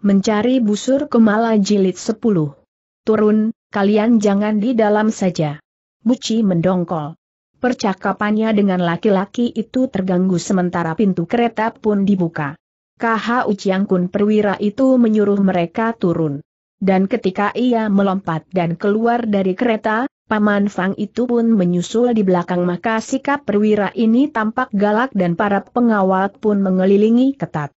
Mencari busur kemala jilid 10. Turun, kalian jangan di dalam saja. Buci mendongkol. Percakapannya dengan laki-laki itu terganggu sementara pintu kereta pun dibuka. KH Uciang Kun perwira itu menyuruh mereka turun. Dan ketika ia melompat dan keluar dari kereta, Paman Fang itu pun menyusul di belakang maka sikap perwira ini tampak galak dan para pengawal pun mengelilingi ketat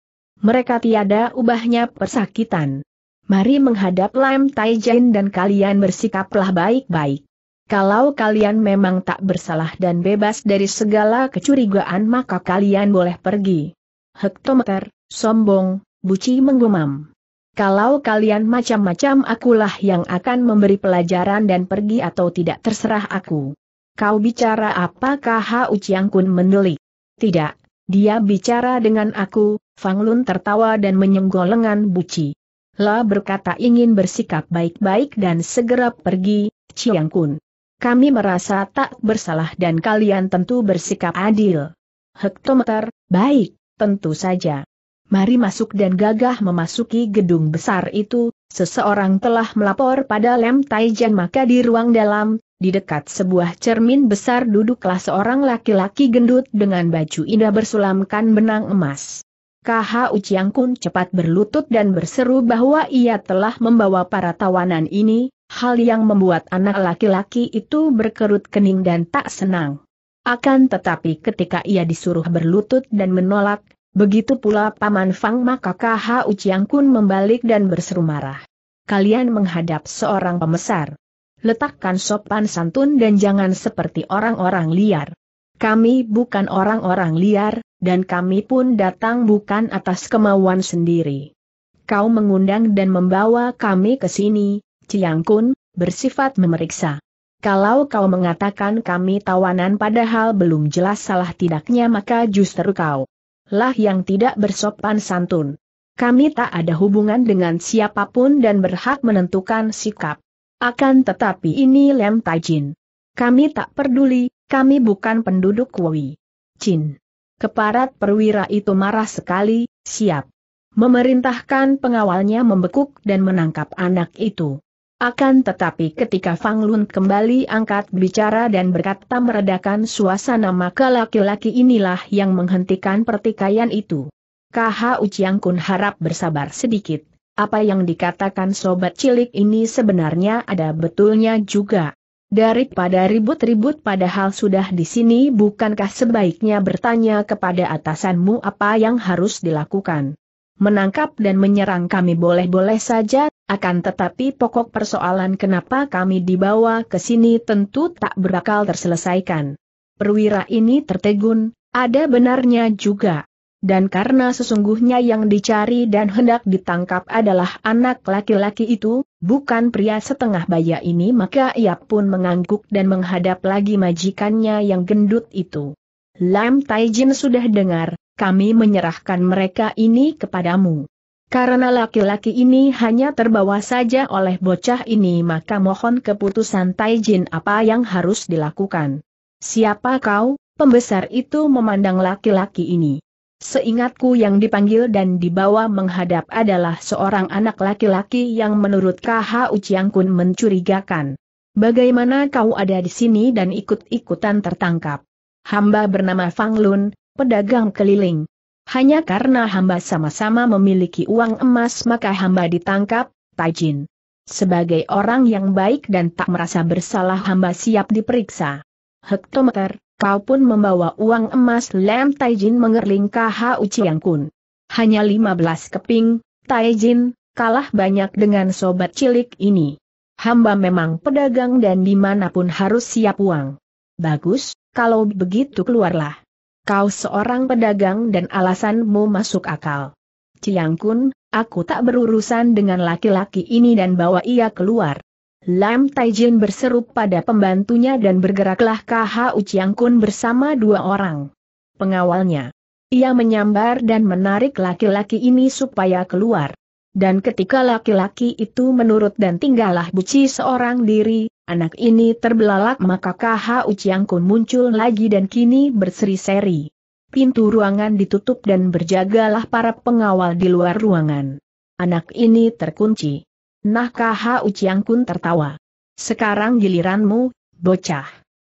mereka tiada ubahnya persakitan. Mari menghadap Lam Taijin dan kalian bersikaplah baik-baik. Kalau kalian memang tak bersalah dan bebas dari segala kecurigaan maka kalian boleh pergi. Hektometer, sombong, buci menggumam. Kalau kalian macam-macam akulah yang akan memberi pelajaran dan pergi atau tidak terserah aku. Kau bicara apakah Hau Chiang Kun mendelik? Tidak, dia bicara dengan aku, Fang Lun tertawa dan menyenggol lengan buci. La berkata ingin bersikap baik-baik dan segera pergi, Chiang Kun. Kami merasa tak bersalah dan kalian tentu bersikap adil. Hektometer, baik, tentu saja. Mari masuk dan gagah memasuki gedung besar itu, seseorang telah melapor pada Lem Taijan maka di ruang dalam, di dekat sebuah cermin besar duduklah seorang laki-laki gendut dengan baju indah bersulamkan benang emas. KH Uciang Kun cepat berlutut dan berseru bahwa ia telah membawa para tawanan ini, hal yang membuat anak laki-laki itu berkerut kening dan tak senang. Akan tetapi ketika ia disuruh berlutut dan menolak, begitu pula Paman Fang maka KH Uciang Kun membalik dan berseru marah. Kalian menghadap seorang pemesar. Letakkan sopan santun dan jangan seperti orang-orang liar. Kami bukan orang-orang liar, dan kami pun datang bukan atas kemauan sendiri. Kau mengundang dan membawa kami ke sini, Ciang Kun, bersifat memeriksa. Kalau kau mengatakan kami tawanan padahal belum jelas salah tidaknya maka justru kau lah yang tidak bersopan santun. Kami tak ada hubungan dengan siapapun dan berhak menentukan sikap. Akan tetapi ini lem tajin. Kami tak peduli, kami bukan penduduk Kuwi. Chin. Keparat perwira itu marah sekali, siap. Memerintahkan pengawalnya membekuk dan menangkap anak itu. Akan tetapi ketika Fang Lun kembali angkat bicara dan berkata meredakan suasana maka laki-laki inilah yang menghentikan pertikaian itu. KH Uciang Kun harap bersabar sedikit. Apa yang dikatakan sobat cilik ini sebenarnya ada betulnya juga. Daripada ribut-ribut padahal sudah di sini bukankah sebaiknya bertanya kepada atasanmu apa yang harus dilakukan. Menangkap dan menyerang kami boleh-boleh saja, akan tetapi pokok persoalan kenapa kami dibawa ke sini tentu tak berakal terselesaikan. Perwira ini tertegun, ada benarnya juga dan karena sesungguhnya yang dicari dan hendak ditangkap adalah anak laki-laki itu, bukan pria setengah baya ini maka ia pun mengangguk dan menghadap lagi majikannya yang gendut itu. Lam Taijin sudah dengar, kami menyerahkan mereka ini kepadamu. Karena laki-laki ini hanya terbawa saja oleh bocah ini maka mohon keputusan Taijin apa yang harus dilakukan. Siapa kau? Pembesar itu memandang laki-laki ini. Seingatku yang dipanggil dan dibawa menghadap adalah seorang anak laki-laki yang menurut KH Uciang Kun mencurigakan. Bagaimana kau ada di sini dan ikut-ikutan tertangkap? Hamba bernama Fang Lun, pedagang keliling. Hanya karena hamba sama-sama memiliki uang emas maka hamba ditangkap, Tajin. Sebagai orang yang baik dan tak merasa bersalah hamba siap diperiksa. Hektometer, kau pun membawa uang emas lem Taijin mengerling KHU Chiang Kun. Hanya 15 keping, Taijin, kalah banyak dengan sobat cilik ini. Hamba memang pedagang dan dimanapun harus siap uang. Bagus, kalau begitu keluarlah. Kau seorang pedagang dan alasanmu masuk akal. Ciang Kun, aku tak berurusan dengan laki-laki ini dan bawa ia keluar. Lam Taijin berseru pada pembantunya dan bergeraklah Kha Uciangkun Kun bersama dua orang. Pengawalnya. Ia menyambar dan menarik laki-laki ini supaya keluar. Dan ketika laki-laki itu menurut dan tinggallah buci seorang diri, anak ini terbelalak maka KH Uciangkun Kun muncul lagi dan kini berseri-seri. Pintu ruangan ditutup dan berjagalah para pengawal di luar ruangan. Anak ini terkunci. Nakah Uciang Kun tertawa. Sekarang giliranmu, bocah.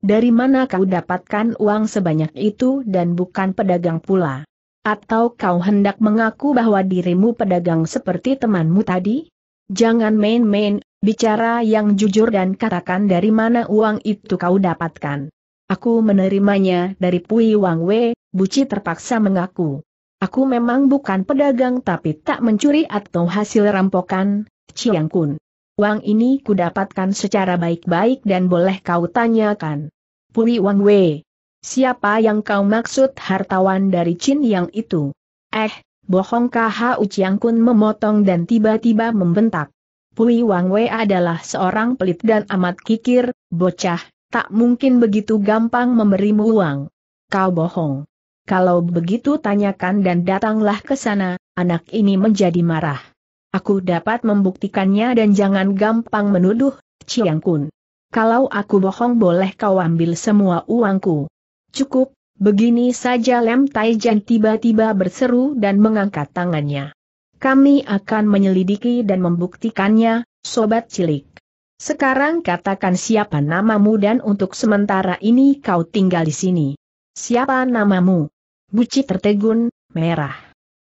Dari mana kau dapatkan uang sebanyak itu dan bukan pedagang pula? Atau kau hendak mengaku bahwa dirimu pedagang seperti temanmu tadi? Jangan main-main, bicara yang jujur dan katakan dari mana uang itu kau dapatkan. Aku menerimanya dari Pui Wang Wei, Buci terpaksa mengaku. Aku memang bukan pedagang tapi tak mencuri atau hasil rampokan, Chiang Kun. Uang ini kudapatkan secara baik-baik dan boleh kau tanyakan. Pui Wang Wei. Siapa yang kau maksud hartawan dari Chin yang itu? Eh, bohongkah Hau Chiang Kun memotong dan tiba-tiba membentak. Pui Wang Wei adalah seorang pelit dan amat kikir, bocah, tak mungkin begitu gampang memberimu uang. Kau bohong. Kalau begitu tanyakan dan datanglah ke sana, anak ini menjadi marah. Aku dapat membuktikannya dan jangan gampang menuduh, Chiang Kun. Kalau aku bohong boleh kau ambil semua uangku. Cukup, begini saja Lem Taijan tiba-tiba berseru dan mengangkat tangannya. Kami akan menyelidiki dan membuktikannya, sobat cilik. Sekarang katakan siapa namamu dan untuk sementara ini kau tinggal di sini. Siapa namamu? Buci tertegun, merah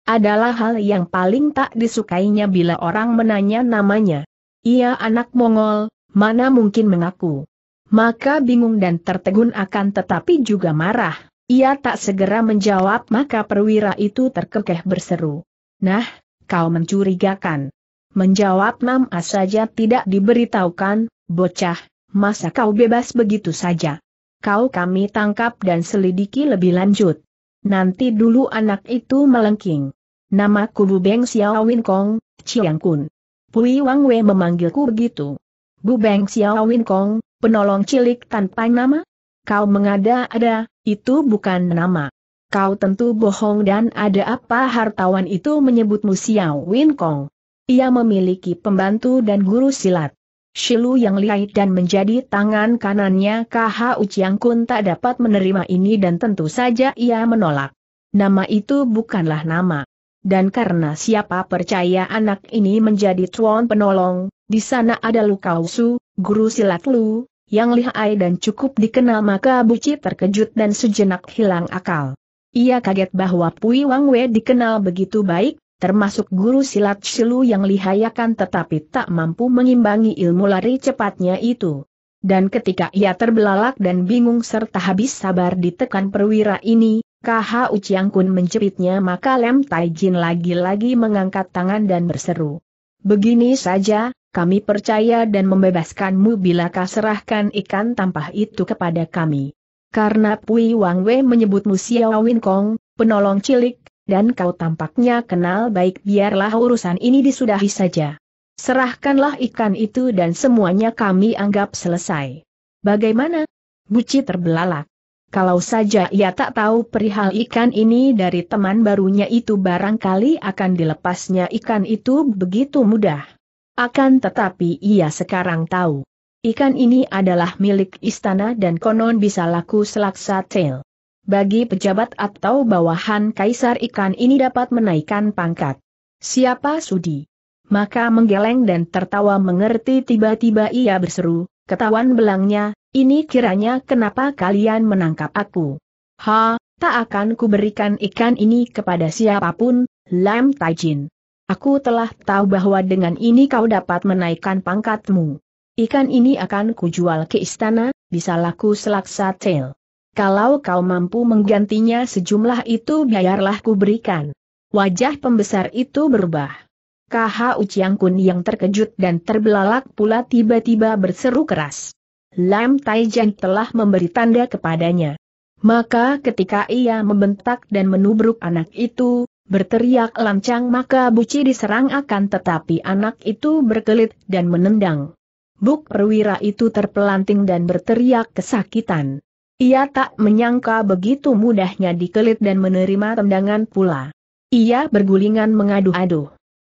adalah hal yang paling tak disukainya bila orang menanya namanya. Ia anak Mongol, mana mungkin mengaku. Maka bingung dan tertegun akan tetapi juga marah. Ia tak segera menjawab maka perwira itu terkekeh berseru. Nah, kau mencurigakan. Menjawab nama saja tidak diberitahukan, bocah, masa kau bebas begitu saja. Kau kami tangkap dan selidiki lebih lanjut. Nanti dulu anak itu melengking. Nama Bu Beng Xiao Win Kong, Chiang Kun. Pui Wang Wei memanggilku begitu. Bu Beng Xiao Win Kong, penolong cilik tanpa nama? Kau mengada-ada, itu bukan nama. Kau tentu bohong dan ada apa hartawan itu menyebutmu Xiao Win Kong. Ia memiliki pembantu dan guru silat. Shilu yang lihai dan menjadi tangan kanannya KH Uciang Kun tak dapat menerima ini dan tentu saja ia menolak. Nama itu bukanlah nama dan karena siapa percaya anak ini menjadi tuan penolong, di sana ada Lu Kausu, guru silat Lu, yang lihai dan cukup dikenal maka Buci terkejut dan sejenak hilang akal. Ia kaget bahwa Pui Wang Wei dikenal begitu baik, termasuk guru silat Silu yang lihai tetapi tak mampu mengimbangi ilmu lari cepatnya itu. Dan ketika ia terbelalak dan bingung serta habis sabar ditekan perwira ini, KH Uciang Kun menjeritnya maka Lem Tai lagi-lagi mengangkat tangan dan berseru. Begini saja, kami percaya dan membebaskanmu bila kau serahkan ikan tampah itu kepada kami. Karena Pui Wang Wei menyebutmu Xiao Win Kong, penolong cilik, dan kau tampaknya kenal baik biarlah urusan ini disudahi saja. Serahkanlah ikan itu dan semuanya kami anggap selesai. Bagaimana? Buci terbelalak. Kalau saja ia tak tahu perihal ikan ini dari teman barunya itu barangkali akan dilepasnya ikan itu begitu mudah. Akan tetapi ia sekarang tahu. Ikan ini adalah milik istana dan konon bisa laku selaksa tel. Bagi pejabat atau bawahan kaisar ikan ini dapat menaikkan pangkat. Siapa sudi? Maka menggeleng dan tertawa mengerti tiba-tiba ia berseru, ketahuan belangnya, ini kiranya kenapa kalian menangkap aku. Ha, tak akan kuberikan ikan ini kepada siapapun, Lam Taijin. Aku telah tahu bahwa dengan ini kau dapat menaikkan pangkatmu. Ikan ini akan kujual ke istana, bisa laku selaksa tel. Kalau kau mampu menggantinya sejumlah itu biarlah kuberikan. Wajah pembesar itu berubah. KH Uciang Kun yang terkejut dan terbelalak pula tiba-tiba berseru keras. Lam Taijian telah memberi tanda kepadanya. Maka ketika ia membentak dan menubruk anak itu, berteriak lancang maka buci diserang akan tetapi anak itu berkelit dan menendang. Buk perwira itu terpelanting dan berteriak kesakitan. Ia tak menyangka begitu mudahnya dikelit dan menerima tendangan pula. Ia bergulingan mengadu-adu.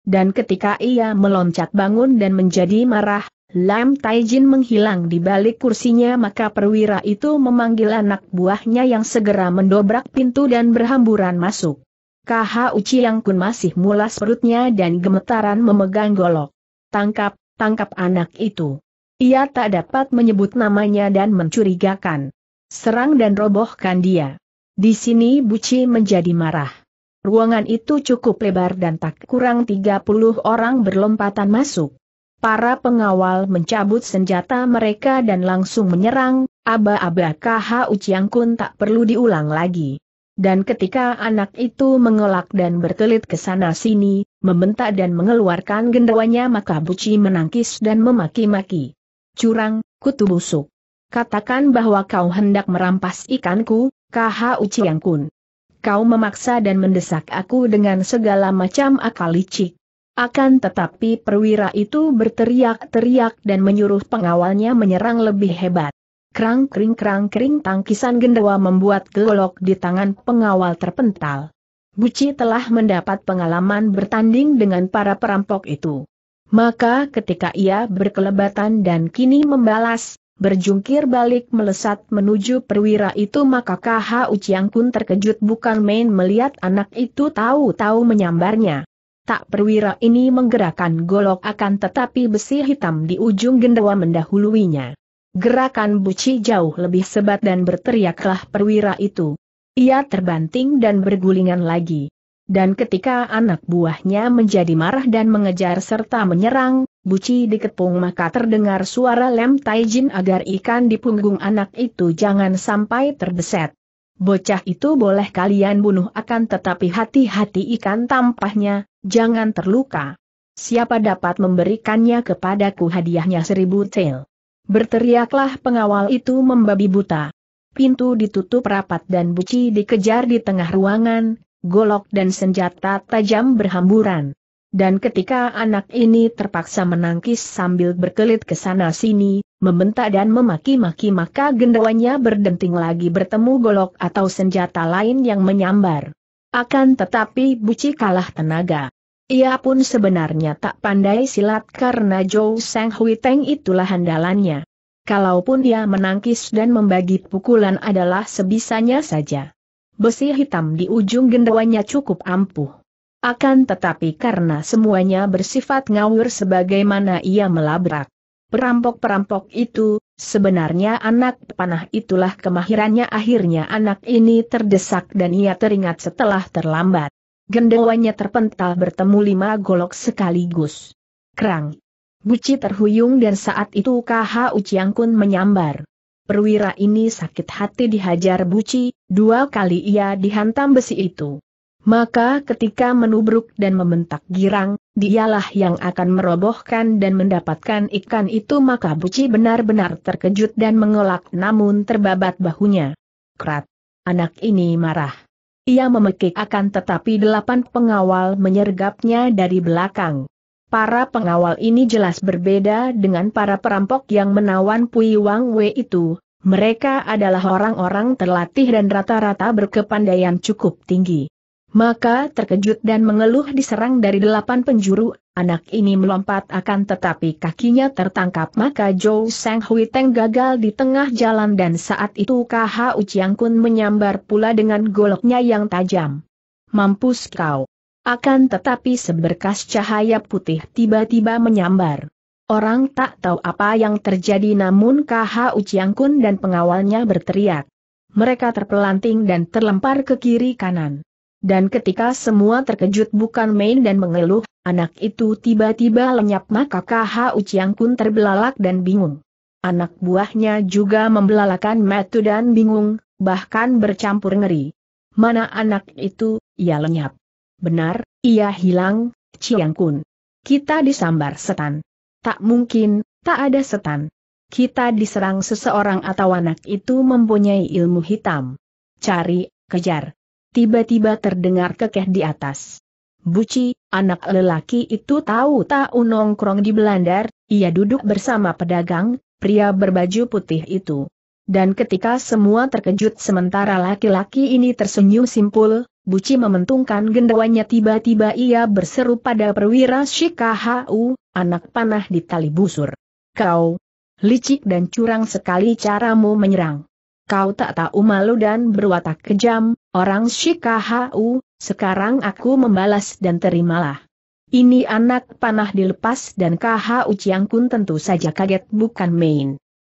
Dan ketika ia meloncat bangun dan menjadi marah, Lam Taijin menghilang di balik kursinya maka perwira itu memanggil anak buahnya yang segera mendobrak pintu dan berhamburan masuk. KH yang Kun masih mulas perutnya dan gemetaran memegang golok. Tangkap, tangkap anak itu. Ia tak dapat menyebut namanya dan mencurigakan. Serang dan robohkan dia. Di sini Buci menjadi marah. Ruangan itu cukup lebar dan tak kurang 30 orang berlompatan masuk para pengawal mencabut senjata mereka dan langsung menyerang, aba-aba KH Uciang Kun tak perlu diulang lagi. Dan ketika anak itu mengelak dan berkelit ke sana sini, membentak dan mengeluarkan gendawanya maka Buci menangkis dan memaki-maki. Curang, kutu busuk. Katakan bahwa kau hendak merampas ikanku, KH Uciang Kun. Kau memaksa dan mendesak aku dengan segala macam akal licik akan tetapi perwira itu berteriak-teriak dan menyuruh pengawalnya menyerang lebih hebat. Krang kring krang kring tangkisan gendawa membuat golok di tangan pengawal terpental. Buci telah mendapat pengalaman bertanding dengan para perampok itu. Maka ketika ia berkelebatan dan kini membalas, berjungkir balik melesat menuju perwira itu maka KH Uciang pun terkejut bukan main melihat anak itu tahu-tahu menyambarnya. Tak perwira ini menggerakkan golok akan tetapi besi hitam di ujung gendawa mendahuluinya. Gerakan buci jauh lebih sebat dan berteriaklah perwira itu. Ia terbanting dan bergulingan lagi. Dan ketika anak buahnya menjadi marah dan mengejar serta menyerang, Buci dikepung maka terdengar suara lem Taijin agar ikan di punggung anak itu jangan sampai terbeset. Bocah itu boleh kalian bunuh akan tetapi hati-hati ikan tampahnya, jangan terluka. Siapa dapat memberikannya kepadaku hadiahnya seribu tel. Berteriaklah pengawal itu membabi buta. Pintu ditutup rapat dan buci dikejar di tengah ruangan, golok dan senjata tajam berhamburan. Dan ketika anak ini terpaksa menangkis sambil berkelit ke sana sini, membentak dan memaki-maki maka gendawanya berdenting lagi bertemu golok atau senjata lain yang menyambar. Akan tetapi Buci kalah tenaga. Ia pun sebenarnya tak pandai silat karena Zhou Sang Hui Teng itulah handalannya. Kalaupun dia menangkis dan membagi pukulan adalah sebisanya saja. Besi hitam di ujung gendawanya cukup ampuh. Akan tetapi karena semuanya bersifat ngawur sebagaimana ia melabrak. Perampok-perampok itu, sebenarnya anak panah itulah kemahirannya akhirnya anak ini terdesak dan ia teringat setelah terlambat. Gendewanya terpental bertemu lima golok sekaligus. Kerang. Buci terhuyung dan saat itu KH Uciang Kun menyambar. Perwira ini sakit hati dihajar Buci, dua kali ia dihantam besi itu. Maka ketika menubruk dan membentak girang, dialah yang akan merobohkan dan mendapatkan ikan itu maka Buci benar-benar terkejut dan mengelak namun terbabat bahunya. Krat. Anak ini marah. Ia memekik akan tetapi delapan pengawal menyergapnya dari belakang. Para pengawal ini jelas berbeda dengan para perampok yang menawan Pui Wang Wei itu, mereka adalah orang-orang terlatih dan rata-rata berkepandaian cukup tinggi. Maka terkejut dan mengeluh diserang dari delapan penjuru, anak ini melompat akan tetapi kakinya tertangkap maka Zhou Sang Hui Teng gagal di tengah jalan dan saat itu KH Chiang Kun menyambar pula dengan goloknya yang tajam. Mampus kau! Akan tetapi seberkas cahaya putih tiba-tiba menyambar. Orang tak tahu apa yang terjadi namun KH Uciang Kun dan pengawalnya berteriak. Mereka terpelanting dan terlempar ke kiri kanan. Dan ketika semua terkejut bukan main dan mengeluh, anak itu tiba-tiba lenyap maka KH Uciang Kun terbelalak dan bingung. Anak buahnya juga membelalakan metu dan bingung, bahkan bercampur ngeri. Mana anak itu, ia lenyap. Benar, ia hilang, Ciang Kun. Kita disambar setan. Tak mungkin, tak ada setan. Kita diserang seseorang atau anak itu mempunyai ilmu hitam. Cari, kejar, tiba-tiba terdengar kekeh di atas. Buci, anak lelaki itu tahu-tahu nongkrong di Belandar, ia duduk bersama pedagang, pria berbaju putih itu. Dan ketika semua terkejut sementara laki-laki ini tersenyum simpul, Buci mementungkan gendawanya tiba-tiba ia berseru pada perwira Shikahu, anak panah di tali busur. Kau, licik dan curang sekali caramu menyerang kau tak tahu malu dan berwatak kejam, orang Shikahau, sekarang aku membalas dan terimalah. Ini anak panah dilepas dan Kaha Chiang Kun tentu saja kaget bukan main.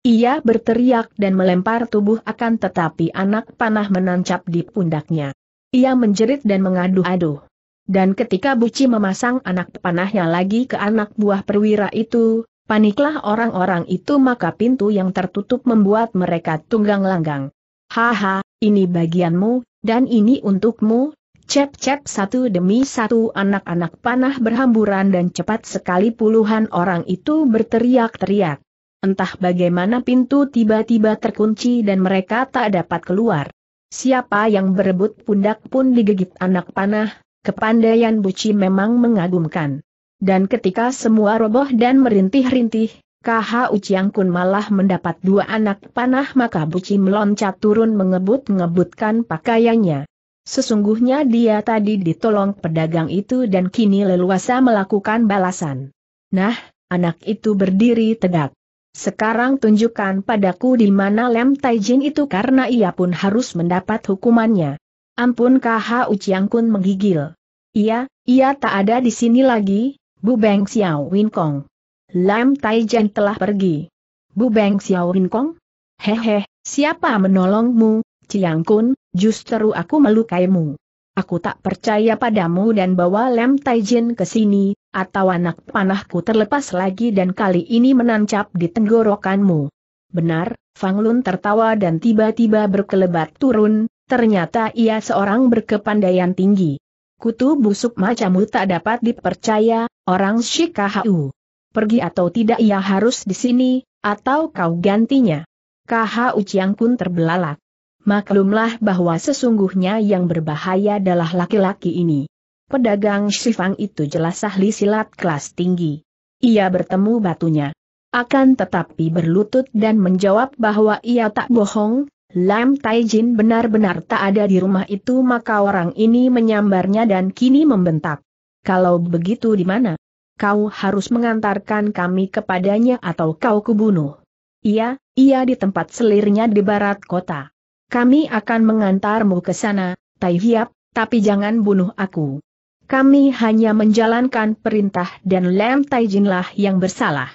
Ia berteriak dan melempar tubuh akan tetapi anak panah menancap di pundaknya. Ia menjerit dan mengaduh-aduh. Dan ketika Buci memasang anak panahnya lagi ke anak buah perwira itu, Paniklah orang-orang itu maka pintu yang tertutup membuat mereka tunggang langgang. Haha, ini bagianmu, dan ini untukmu, Cep-cep satu demi satu anak-anak panah berhamburan dan cepat sekali puluhan orang itu berteriak-teriak. Entah bagaimana pintu tiba-tiba terkunci dan mereka tak dapat keluar. Siapa yang berebut pundak pun digigit anak panah, kepandaian Buci memang mengagumkan. Dan ketika semua roboh dan merintih-rintih, KH Uciang Kun malah mendapat dua anak panah maka Buci meloncat turun mengebut-ngebutkan pakaiannya. Sesungguhnya dia tadi ditolong pedagang itu dan kini leluasa melakukan balasan. Nah, anak itu berdiri tegak. Sekarang tunjukkan padaku di mana Lem Taijin itu karena ia pun harus mendapat hukumannya. Ampun KH Uciang Kun menggigil. Ia, ia tak ada di sini lagi, Bu Beng Xiao Win Kong. Lam Tai Jen telah pergi. Bu Beng Xiao Win Kong? Hehe, siapa menolongmu, Ciang Kun, justru aku melukaimu. Aku tak percaya padamu dan bawa Lam Tai Jin ke sini, atau anak panahku terlepas lagi dan kali ini menancap di tenggorokanmu. Benar, Fang Lun tertawa dan tiba-tiba berkelebat turun, ternyata ia seorang berkepandaian tinggi. Kutu busuk macammu tak dapat dipercaya, orang Shikahau. Pergi atau tidak ia harus di sini, atau kau gantinya. Kahau Chiang pun terbelalak. Maklumlah bahwa sesungguhnya yang berbahaya adalah laki-laki ini. Pedagang Shifang itu jelas ahli silat kelas tinggi. Ia bertemu batunya. Akan tetapi berlutut dan menjawab bahwa ia tak bohong, Lam Taijin benar-benar tak ada di rumah itu maka orang ini menyambarnya dan kini membentak. Kalau begitu di mana? Kau harus mengantarkan kami kepadanya atau kau kubunuh. Iya, iya di tempat selirnya di barat kota. Kami akan mengantarmu ke sana, Tai Hiap, tapi jangan bunuh aku. Kami hanya menjalankan perintah dan Lam Taijinlah yang bersalah.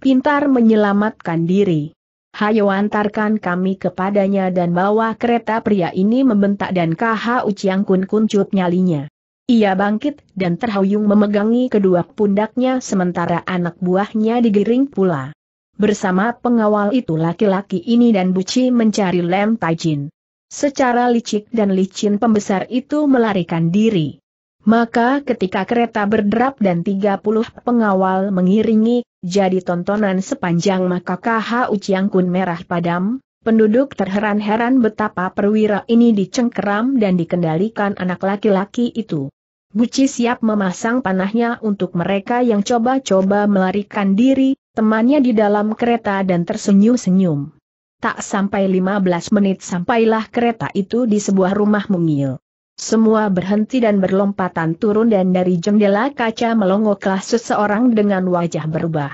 Pintar menyelamatkan diri. Hayo antarkan kami kepadanya dan bawa kereta pria ini membentak dan kaha uciang Kun kuncup nyalinya. Ia bangkit dan terhuyung memegangi kedua pundaknya sementara anak buahnya digiring pula. Bersama pengawal itu laki-laki ini dan Buci mencari Lem tajin. Secara licik dan licin pembesar itu melarikan diri. Maka ketika kereta berderap dan 30 pengawal mengiringi, jadi tontonan sepanjang Makakah Uciang Kun merah padam, penduduk terheran-heran betapa perwira ini dicengkeram dan dikendalikan anak laki-laki itu. Buci siap memasang panahnya untuk mereka yang coba-coba melarikan diri, temannya di dalam kereta dan tersenyum-senyum. Tak sampai 15 menit sampailah kereta itu di sebuah rumah mungil. Semua berhenti dan berlompatan turun dan dari jendela kaca melongoklah seseorang dengan wajah berubah.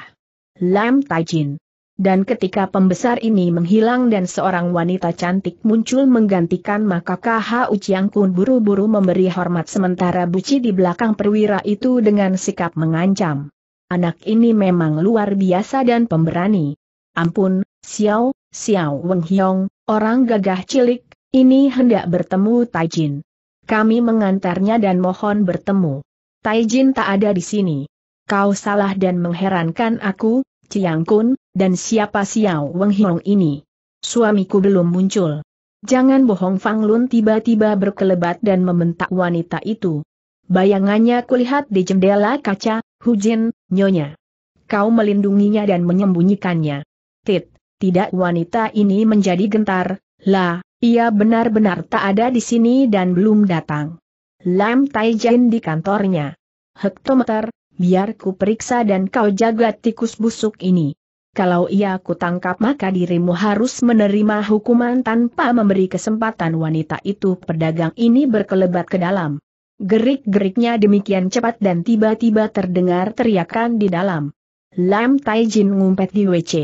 Lam Tajin. Dan ketika pembesar ini menghilang dan seorang wanita cantik muncul menggantikan maka KH Uciang Kun buru-buru memberi hormat sementara buci di belakang perwira itu dengan sikap mengancam. Anak ini memang luar biasa dan pemberani. Ampun, Xiao, Xiao Weng Hiong, orang gagah cilik, ini hendak bertemu Tajin. Kami mengantarnya dan mohon bertemu. Taijin tak ada di sini. Kau salah dan mengherankan aku, Ciang Kun, dan siapa Xiao Weng Hiong ini. Suamiku belum muncul. Jangan bohong Fang Lun tiba-tiba berkelebat dan membentak wanita itu. Bayangannya kulihat di jendela kaca, Hujin, nyonya. Kau melindunginya dan menyembunyikannya. Tit, tidak wanita ini menjadi gentar, lah, ia benar-benar tak ada di sini dan belum datang. Lam Taijin di kantornya. Hektometer, biar ku periksa dan kau jaga tikus busuk ini. Kalau ia kutangkap maka dirimu harus menerima hukuman tanpa memberi kesempatan wanita itu pedagang ini berkelebat ke dalam. Gerik-geriknya demikian cepat dan tiba-tiba terdengar teriakan di dalam. Lam Taijin ngumpet di WC.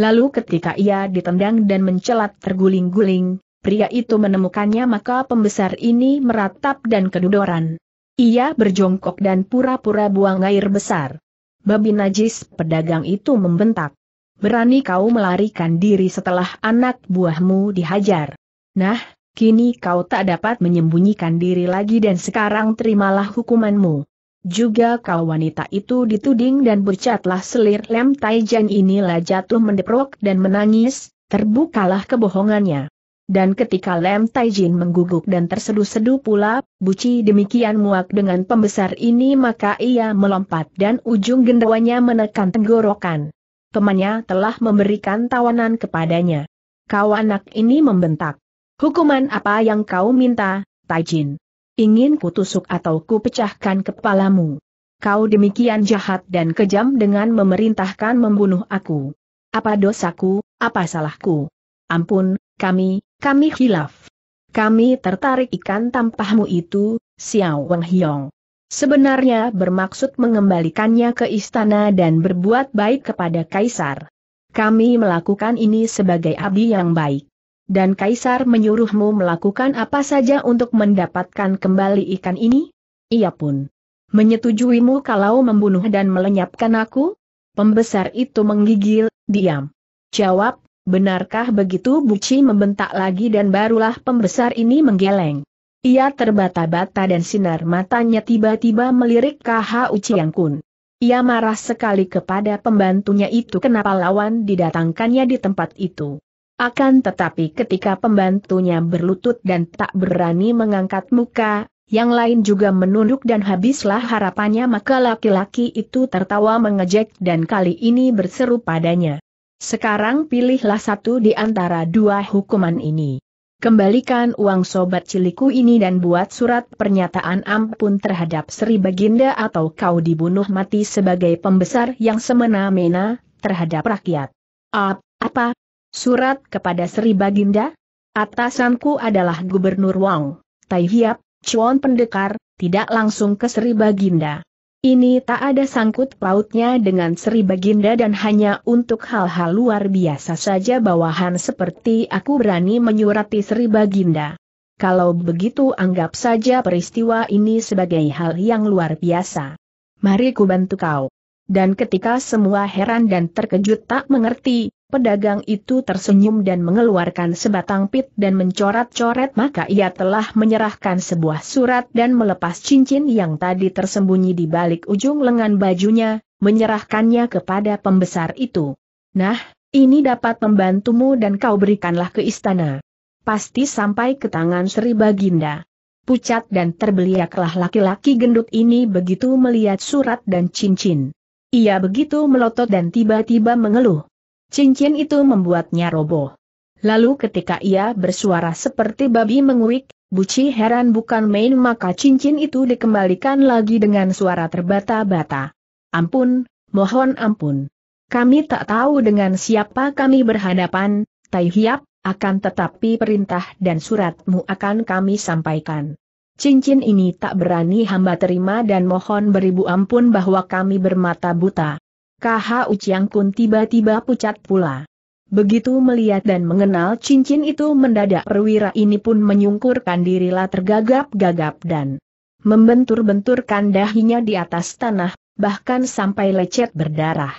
Lalu ketika ia ditendang dan mencelat terguling-guling, pria itu menemukannya maka pembesar ini meratap dan kedudoran. Ia berjongkok dan pura-pura buang air besar. Babi najis pedagang itu membentak. Berani kau melarikan diri setelah anak buahmu dihajar. Nah, kini kau tak dapat menyembunyikan diri lagi dan sekarang terimalah hukumanmu. Juga kau wanita itu dituding dan bercatlah selir lem Taijan inilah jatuh mendeprok dan menangis, terbukalah kebohongannya. Dan ketika Lem Taijin mengguguk dan terseduh-seduh pula, buci demikian muak dengan pembesar ini maka ia melompat dan ujung gendawanya menekan tenggorokan. Temannya telah memberikan tawanan kepadanya. Kau anak ini membentak. Hukuman apa yang kau minta, Taijin? Ingin kutusuk atau kupecahkan kepalamu. Kau demikian jahat dan kejam dengan memerintahkan membunuh aku. Apa dosaku, apa salahku? Ampun, kami, kami hilaf. Kami tertarik ikan tampahmu itu, Xiao Weng Hiong. Sebenarnya bermaksud mengembalikannya ke istana dan berbuat baik kepada Kaisar. Kami melakukan ini sebagai abdi yang baik. Dan Kaisar menyuruhmu melakukan apa saja untuk mendapatkan kembali ikan ini? Ia pun menyetujuimu kalau membunuh dan melenyapkan aku? Pembesar itu menggigil, diam. Jawab, Benarkah begitu Buci membentak lagi dan barulah pembesar ini menggeleng. Ia terbata-bata dan sinar matanya tiba-tiba melirik KH Uciang Kun. Ia marah sekali kepada pembantunya itu kenapa lawan didatangkannya di tempat itu. Akan tetapi ketika pembantunya berlutut dan tak berani mengangkat muka, yang lain juga menunduk dan habislah harapannya maka laki-laki itu tertawa mengejek dan kali ini berseru padanya. Sekarang pilihlah satu di antara dua hukuman ini. Kembalikan uang sobat ciliku ini dan buat surat pernyataan ampun terhadap Sri Baginda atau kau dibunuh mati sebagai pembesar yang semena-mena terhadap rakyat. Ap, apa? Surat kepada Sri Baginda? Atasanku adalah Gubernur Wang, Tai Hiap, Chuan Pendekar, tidak langsung ke Sri Baginda. Ini tak ada sangkut pautnya dengan Sri Baginda dan hanya untuk hal-hal luar biasa saja bawahan seperti aku berani menyurati Sri Baginda. Kalau begitu anggap saja peristiwa ini sebagai hal yang luar biasa. Mari ku bantu kau. Dan ketika semua heran dan terkejut tak mengerti, Pedagang itu tersenyum dan mengeluarkan sebatang pit dan mencoret-coret maka ia telah menyerahkan sebuah surat dan melepas cincin yang tadi tersembunyi di balik ujung lengan bajunya, menyerahkannya kepada pembesar itu. Nah, ini dapat membantumu dan kau berikanlah ke istana. Pasti sampai ke tangan Sri Baginda. Pucat dan terbeliaklah laki-laki gendut ini begitu melihat surat dan cincin. Ia begitu melotot dan tiba-tiba mengeluh. Cincin itu membuatnya roboh. Lalu ketika ia bersuara seperti babi menguik, Buci heran bukan main maka cincin itu dikembalikan lagi dengan suara terbata-bata. Ampun, mohon ampun. Kami tak tahu dengan siapa kami berhadapan, Tai Hiap, akan tetapi perintah dan suratmu akan kami sampaikan. Cincin ini tak berani hamba terima dan mohon beribu ampun bahwa kami bermata buta. KH Uciang Kun tiba-tiba pucat pula. Begitu melihat dan mengenal cincin itu mendadak perwira ini pun menyungkurkan dirilah tergagap-gagap dan membentur-benturkan dahinya di atas tanah, bahkan sampai lecet berdarah.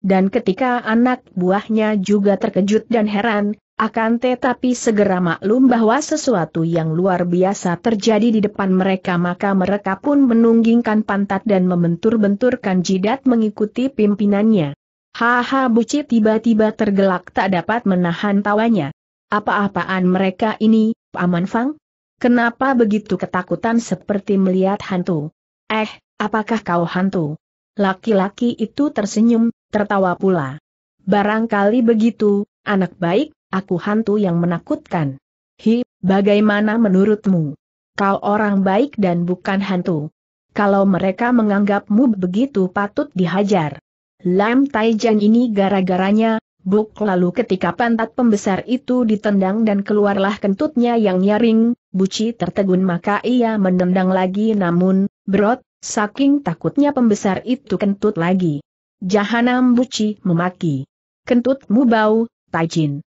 Dan ketika anak buahnya juga terkejut dan heran, akan tetapi segera maklum bahwa sesuatu yang luar biasa terjadi di depan mereka maka mereka pun menunggingkan pantat dan membentur-benturkan jidat mengikuti pimpinannya. Haha buci tiba-tiba tergelak tak dapat menahan tawanya. Apa-apaan mereka ini, Paman Fang? Kenapa begitu ketakutan seperti melihat hantu? Eh, apakah kau hantu? Laki-laki itu tersenyum, tertawa pula. Barangkali begitu, anak baik, aku hantu yang menakutkan. Hi, bagaimana menurutmu? Kau orang baik dan bukan hantu. Kalau mereka menganggapmu begitu patut dihajar. Lam Taijan ini gara-garanya, buk lalu ketika pantat pembesar itu ditendang dan keluarlah kentutnya yang nyaring, buci tertegun maka ia menendang lagi namun, brot, saking takutnya pembesar itu kentut lagi. Jahanam buci memaki. Kentutmu bau, Taijin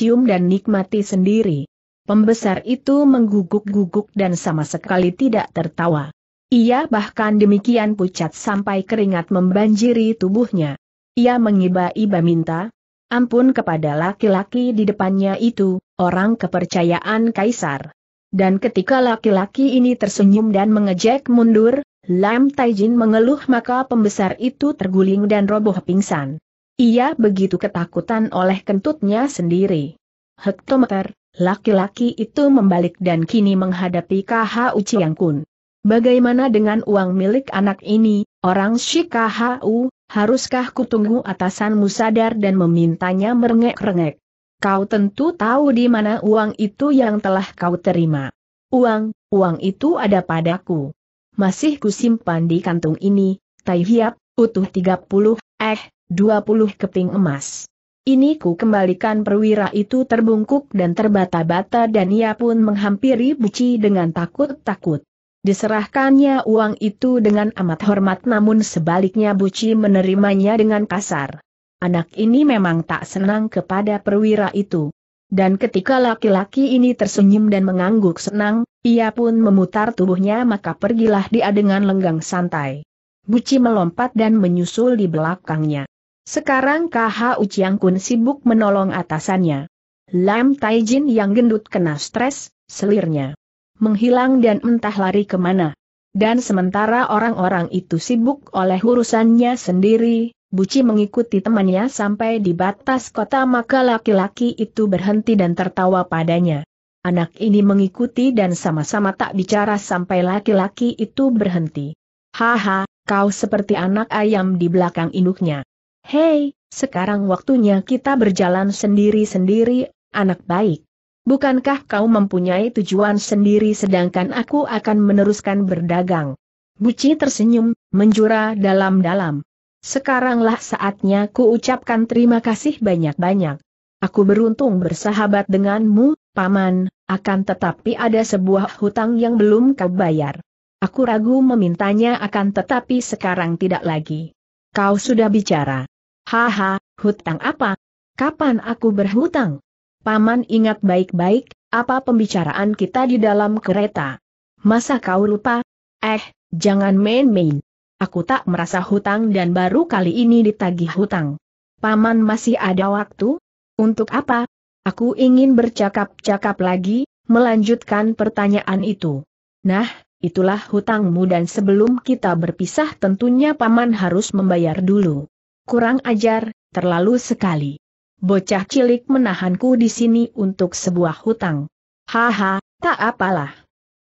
cium dan nikmati sendiri. Pembesar itu mengguguk-guguk dan sama sekali tidak tertawa. Ia bahkan demikian pucat sampai keringat membanjiri tubuhnya. Ia mengiba-iba minta, ampun kepada laki-laki di depannya itu, orang kepercayaan kaisar. Dan ketika laki-laki ini tersenyum dan mengejek mundur, Lam Taijin mengeluh maka pembesar itu terguling dan roboh pingsan. Ia begitu ketakutan oleh kentutnya sendiri. Hektometer, laki-laki itu membalik dan kini menghadapi KH Uciang Kun. Bagaimana dengan uang milik anak ini, orang si KHU, haruskah kutunggu atasanmu sadar dan memintanya merengek-rengek? Kau tentu tahu di mana uang itu yang telah kau terima. Uang, uang itu ada padaku. Masih kusimpan di kantung ini, Tai Hiap, utuh 30, eh, 20 keping emas. Ini ku kembalikan perwira itu terbungkuk dan terbata-bata dan ia pun menghampiri buci dengan takut-takut. Diserahkannya uang itu dengan amat hormat namun sebaliknya buci menerimanya dengan kasar. Anak ini memang tak senang kepada perwira itu. Dan ketika laki-laki ini tersenyum dan mengangguk senang, ia pun memutar tubuhnya maka pergilah dia dengan lenggang santai. Buci melompat dan menyusul di belakangnya. Sekarang KH Uciang Kun sibuk menolong atasannya. Lam Taijin yang gendut kena stres, selirnya menghilang dan entah lari kemana. Dan sementara orang-orang itu sibuk oleh urusannya sendiri, Buci mengikuti temannya sampai di batas kota maka laki-laki itu berhenti dan tertawa padanya. Anak ini mengikuti dan sama-sama tak bicara sampai laki-laki itu berhenti. Haha, kau seperti anak ayam di belakang induknya. Hei, sekarang waktunya kita berjalan sendiri-sendiri, anak baik. Bukankah kau mempunyai tujuan sendiri sedangkan aku akan meneruskan berdagang? Buci tersenyum, menjura dalam-dalam. Sekaranglah saatnya ku ucapkan terima kasih banyak-banyak. Aku beruntung bersahabat denganmu, Paman, akan tetapi ada sebuah hutang yang belum kau bayar. Aku ragu memintanya akan tetapi sekarang tidak lagi. Kau sudah bicara. Haha, hutang apa? Kapan aku berhutang? Paman ingat baik-baik, apa pembicaraan kita di dalam kereta? Masa kau lupa? Eh, jangan main-main. Aku tak merasa hutang dan baru kali ini ditagih hutang. Paman masih ada waktu? Untuk apa? Aku ingin bercakap-cakap lagi, melanjutkan pertanyaan itu. Nah, itulah hutangmu dan sebelum kita berpisah tentunya paman harus membayar dulu. Kurang ajar, terlalu sekali. Bocah cilik menahanku di sini untuk sebuah hutang. Haha, tak apalah.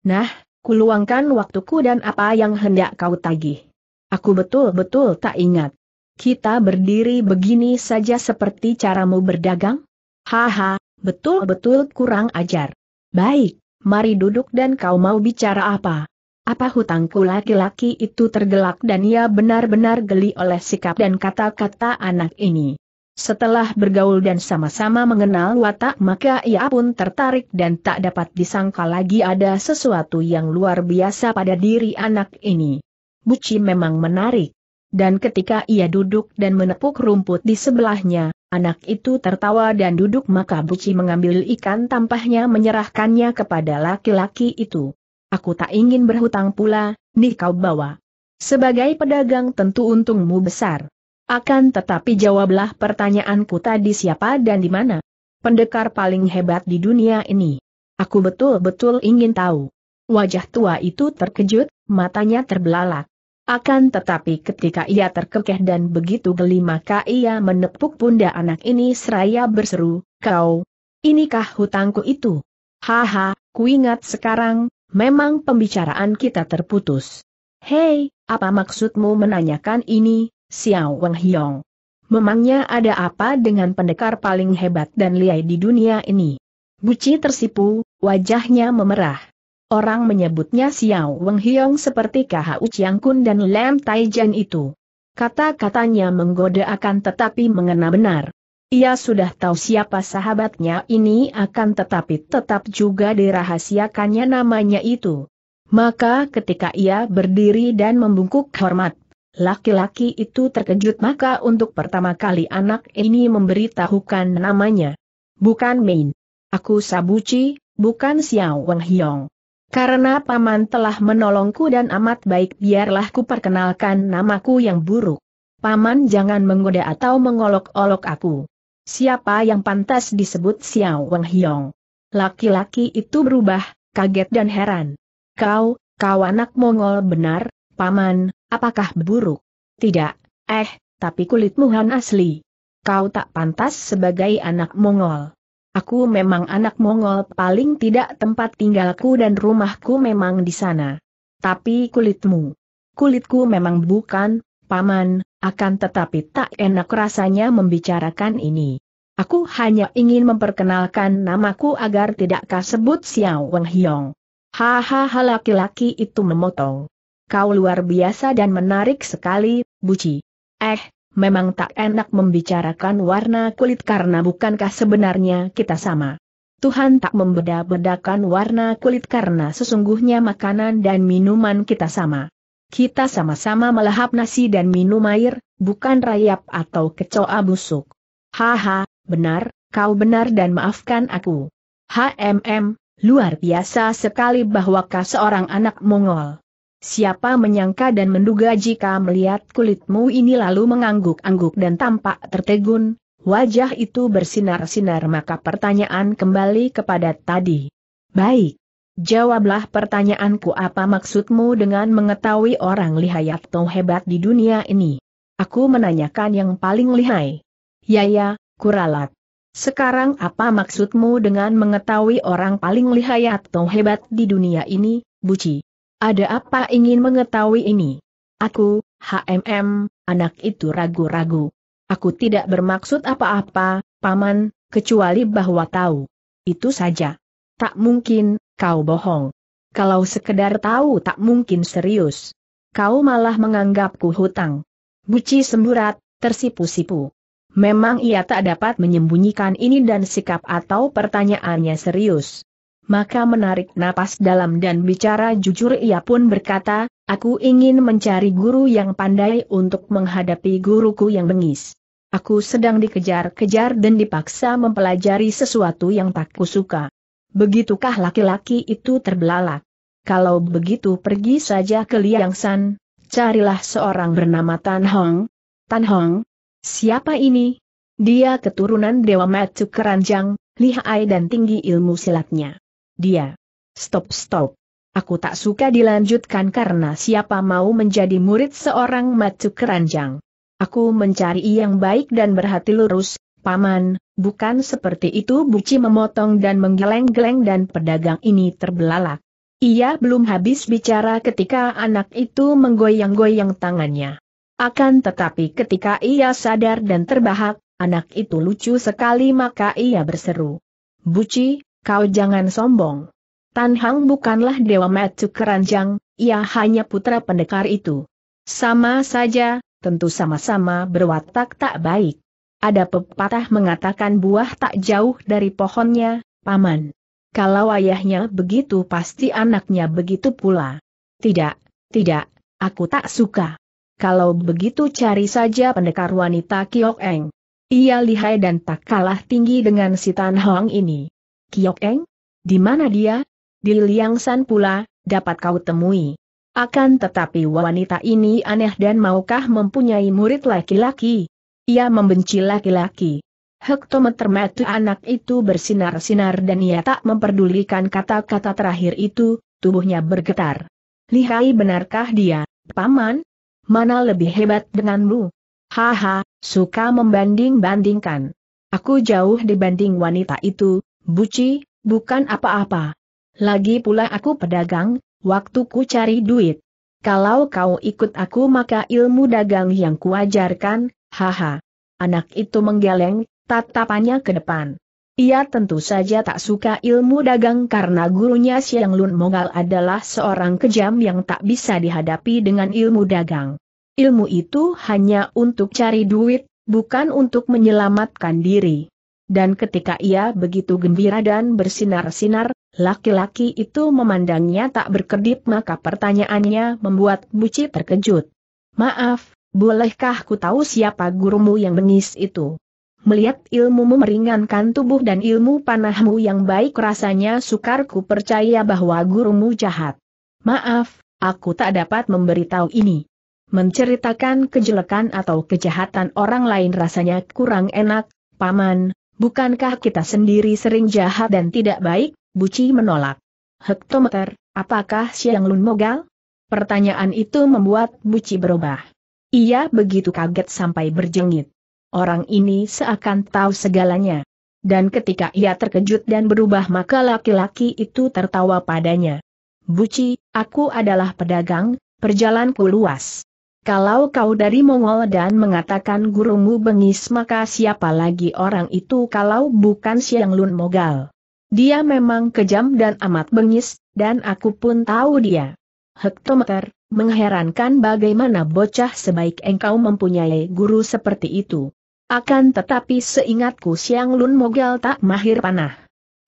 Nah, kuluangkan waktuku dan apa yang hendak kau tagih. Aku betul-betul tak ingat. Kita berdiri begini saja seperti caramu berdagang? Haha, betul-betul kurang ajar. Baik, mari duduk dan kau mau bicara apa? Apa hutangku laki-laki itu tergelak dan ia benar-benar geli oleh sikap dan kata-kata anak ini. Setelah bergaul dan sama-sama mengenal watak maka ia pun tertarik dan tak dapat disangka lagi ada sesuatu yang luar biasa pada diri anak ini. Buci memang menarik. Dan ketika ia duduk dan menepuk rumput di sebelahnya, anak itu tertawa dan duduk maka Buci mengambil ikan tampahnya menyerahkannya kepada laki-laki itu. Aku tak ingin berhutang pula, nih kau bawa. Sebagai pedagang tentu untungmu besar. Akan tetapi jawablah pertanyaanku tadi siapa dan di mana. Pendekar paling hebat di dunia ini. Aku betul-betul ingin tahu. Wajah tua itu terkejut, matanya terbelalak. Akan tetapi ketika ia terkekeh dan begitu geli maka ia menepuk pundak anak ini seraya berseru, kau, inikah hutangku itu? Haha, ku ingat sekarang, Memang pembicaraan kita terputus. Hei, apa maksudmu menanyakan ini, Xiao Wang Hiong? Memangnya ada apa dengan pendekar paling hebat dan liai di dunia ini? Buci tersipu, wajahnya memerah. Orang menyebutnya Xiao Wang Hiong seperti Khu Chiang Kun dan Lam Taijan itu. Kata-katanya menggoda akan tetapi mengena benar. Ia sudah tahu siapa sahabatnya ini akan tetapi tetap juga dirahasiakannya namanya itu. Maka ketika ia berdiri dan membungkuk hormat, laki-laki itu terkejut maka untuk pertama kali anak ini memberitahukan namanya. Bukan Main. Aku Sabuci, bukan Xiao Wang Hiong. Karena paman telah menolongku dan amat baik biarlah ku perkenalkan namaku yang buruk. Paman jangan menggoda atau mengolok-olok aku siapa yang pantas disebut Xiao Wang Hiong. Laki-laki itu berubah, kaget dan heran. Kau, kau anak Mongol benar, paman, apakah buruk? Tidak, eh, tapi kulitmu Han asli. Kau tak pantas sebagai anak Mongol. Aku memang anak Mongol paling tidak tempat tinggalku dan rumahku memang di sana. Tapi kulitmu. Kulitku memang bukan, paman, akan tetapi tak enak rasanya membicarakan ini. Aku hanya ingin memperkenalkan namaku agar tidak kasebut Xiao Wang Hiong. Hahaha laki-laki itu memotong. Kau luar biasa dan menarik sekali, Buci. Eh, memang tak enak membicarakan warna kulit karena bukankah sebenarnya kita sama. Tuhan tak membeda-bedakan warna kulit karena sesungguhnya makanan dan minuman kita sama. Kita sama-sama melahap nasi dan minum air, bukan rayap atau kecoa busuk. Haha, benar, kau benar dan maafkan aku. HMM, luar biasa sekali bahwa kau seorang anak Mongol. Siapa menyangka dan menduga jika melihat kulitmu ini lalu mengangguk-angguk dan tampak tertegun, wajah itu bersinar-sinar maka pertanyaan kembali kepada tadi. Baik, Jawablah pertanyaanku apa maksudmu dengan mengetahui orang lihai atau hebat di dunia ini? Aku menanyakan yang paling lihai. Yaya, ya, kuralat. Sekarang apa maksudmu dengan mengetahui orang paling lihai atau hebat di dunia ini, Buci? Ada apa ingin mengetahui ini? Aku, HMM, anak itu ragu-ragu. Aku tidak bermaksud apa-apa, Paman, kecuali bahwa tahu. Itu saja. Tak mungkin, Kau bohong. Kalau sekedar tahu tak mungkin serius. Kau malah menganggapku hutang. Buci semburat, tersipu-sipu. Memang ia tak dapat menyembunyikan ini dan sikap atau pertanyaannya serius. Maka menarik napas dalam dan bicara jujur ia pun berkata, aku ingin mencari guru yang pandai untuk menghadapi guruku yang bengis. Aku sedang dikejar-kejar dan dipaksa mempelajari sesuatu yang tak kusuka. Begitukah laki-laki itu terbelalak? Kalau begitu pergi saja ke Liang San, carilah seorang bernama Tan Hong. Tan Hong? Siapa ini? Dia keturunan Dewa Matsu Keranjang, lihai dan tinggi ilmu silatnya. Dia. Stop stop. Aku tak suka dilanjutkan karena siapa mau menjadi murid seorang Matsu Keranjang. Aku mencari yang baik dan berhati lurus, Paman, Bukan seperti itu Buci memotong dan menggeleng-geleng dan pedagang ini terbelalak. Ia belum habis bicara ketika anak itu menggoyang-goyang tangannya. Akan tetapi ketika ia sadar dan terbahak, anak itu lucu sekali maka ia berseru. Buci, kau jangan sombong. Tan Hang bukanlah Dewa Metu Keranjang, ia hanya putra pendekar itu. Sama saja, tentu sama-sama berwatak tak baik. Ada pepatah mengatakan buah tak jauh dari pohonnya, paman. Kalau ayahnya begitu pasti anaknya begitu pula. Tidak, tidak, aku tak suka. Kalau begitu cari saja pendekar wanita Kiok Eng. Ia lihai dan tak kalah tinggi dengan si Tan Hong ini. Kiok Eng? Di mana dia? Di Liangsan pula, dapat kau temui. Akan tetapi wanita ini aneh dan maukah mempunyai murid laki-laki? Ia membenci laki-laki. Hektometer mata anak itu bersinar-sinar dan ia tak memperdulikan kata-kata terakhir itu, tubuhnya bergetar. Lihai benarkah dia, paman? Mana lebih hebat denganmu? Haha, suka membanding-bandingkan. Aku jauh dibanding wanita itu, buci, bukan apa-apa. Lagi pula aku pedagang, waktuku cari duit. Kalau kau ikut aku maka ilmu dagang yang kuajarkan, Haha. Anak itu menggeleng, tatapannya ke depan. Ia tentu saja tak suka ilmu dagang karena gurunya Siang Lun Mongal adalah seorang kejam yang tak bisa dihadapi dengan ilmu dagang. Ilmu itu hanya untuk cari duit, bukan untuk menyelamatkan diri. Dan ketika ia begitu gembira dan bersinar-sinar, laki-laki itu memandangnya tak berkedip maka pertanyaannya membuat Buci terkejut. Maaf, Bolehkah ku tahu siapa gurumu yang bengis itu? Melihat ilmumu meringankan tubuh dan ilmu panahmu yang baik rasanya sukar ku percaya bahwa gurumu jahat. Maaf, aku tak dapat memberitahu ini. Menceritakan kejelekan atau kejahatan orang lain rasanya kurang enak, Paman, bukankah kita sendiri sering jahat dan tidak baik? Buci menolak. Hektometer, apakah Siang Lun Mogal? Pertanyaan itu membuat Buci berubah. Ia begitu kaget sampai berjengit. Orang ini seakan tahu segalanya. Dan ketika ia terkejut dan berubah maka laki-laki itu tertawa padanya. Buci, aku adalah pedagang, perjalanku luas. Kalau kau dari Mongol dan mengatakan gurumu bengis maka siapa lagi orang itu kalau bukan Siang Lun Mogal. Dia memang kejam dan amat bengis, dan aku pun tahu dia. Hektometer, Mengherankan bagaimana bocah sebaik engkau mempunyai guru seperti itu. Akan tetapi seingatku Siang Lun Mogal tak mahir panah.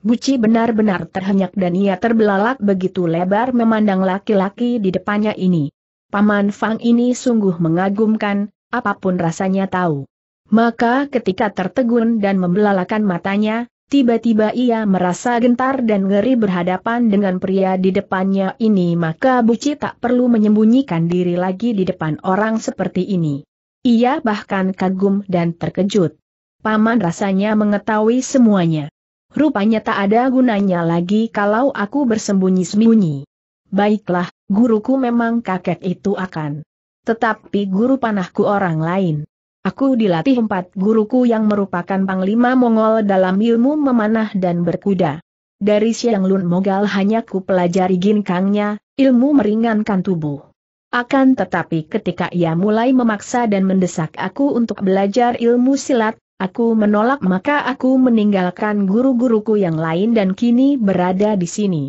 Buci benar-benar terhenyak dan ia terbelalak begitu lebar memandang laki-laki di depannya ini. Paman Fang ini sungguh mengagumkan, apapun rasanya tahu. Maka ketika tertegun dan membelalakan matanya, Tiba-tiba ia merasa gentar dan ngeri berhadapan dengan pria di depannya ini maka Buci tak perlu menyembunyikan diri lagi di depan orang seperti ini. Ia bahkan kagum dan terkejut. Paman rasanya mengetahui semuanya. Rupanya tak ada gunanya lagi kalau aku bersembunyi-sembunyi. Baiklah, guruku memang kakek itu akan. Tetapi guru panahku orang lain. Aku dilatih empat guruku yang merupakan panglima Mongol dalam ilmu memanah dan berkuda. Dari Siang Lun Mogal hanya ku pelajari ginkangnya, ilmu meringankan tubuh. Akan tetapi ketika ia mulai memaksa dan mendesak aku untuk belajar ilmu silat, aku menolak maka aku meninggalkan guru-guruku yang lain dan kini berada di sini.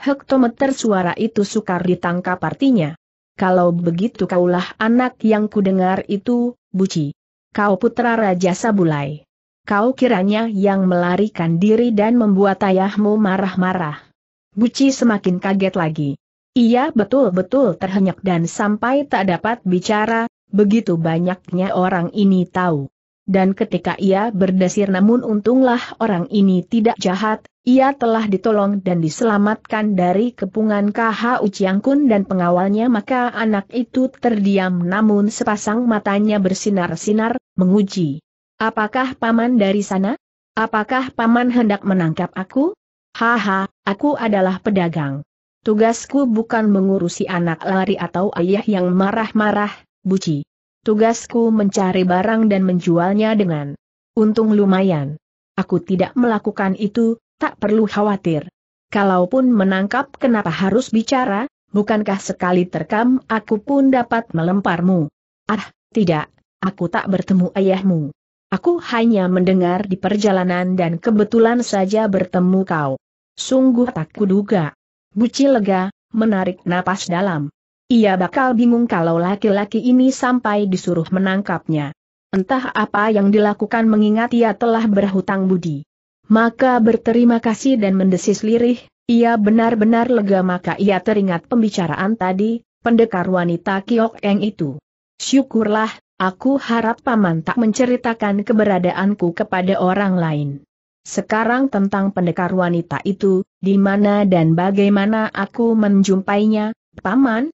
Hektometer suara itu sukar ditangkap artinya. Kalau begitu kaulah anak yang kudengar itu, Buci kau putra Raja Sabulai. Kau kiranya yang melarikan diri dan membuat ayahmu marah-marah. Buci semakin kaget lagi. Ia betul-betul terhenyak dan sampai tak dapat bicara, begitu banyaknya orang ini tahu dan ketika ia berdesir namun untunglah orang ini tidak jahat, ia telah ditolong dan diselamatkan dari kepungan KH Uciangkun dan pengawalnya maka anak itu terdiam namun sepasang matanya bersinar-sinar, menguji. Apakah paman dari sana? Apakah paman hendak menangkap aku? Haha, aku adalah pedagang. Tugasku bukan mengurusi anak lari atau ayah yang marah-marah, buci tugasku mencari barang dan menjualnya dengan untung lumayan. Aku tidak melakukan itu, tak perlu khawatir. Kalaupun menangkap kenapa harus bicara, bukankah sekali terkam aku pun dapat melemparmu? Ah, tidak, aku tak bertemu ayahmu. Aku hanya mendengar di perjalanan dan kebetulan saja bertemu kau. Sungguh tak kuduga. Buci lega, menarik napas dalam. Ia bakal bingung kalau laki-laki ini sampai disuruh menangkapnya. Entah apa yang dilakukan mengingat ia telah berhutang budi. Maka berterima kasih dan mendesis lirih, ia benar-benar lega maka ia teringat pembicaraan tadi, pendekar wanita Kiok Eng itu. Syukurlah, aku harap paman tak menceritakan keberadaanku kepada orang lain. Sekarang tentang pendekar wanita itu, di mana dan bagaimana aku menjumpainya, paman?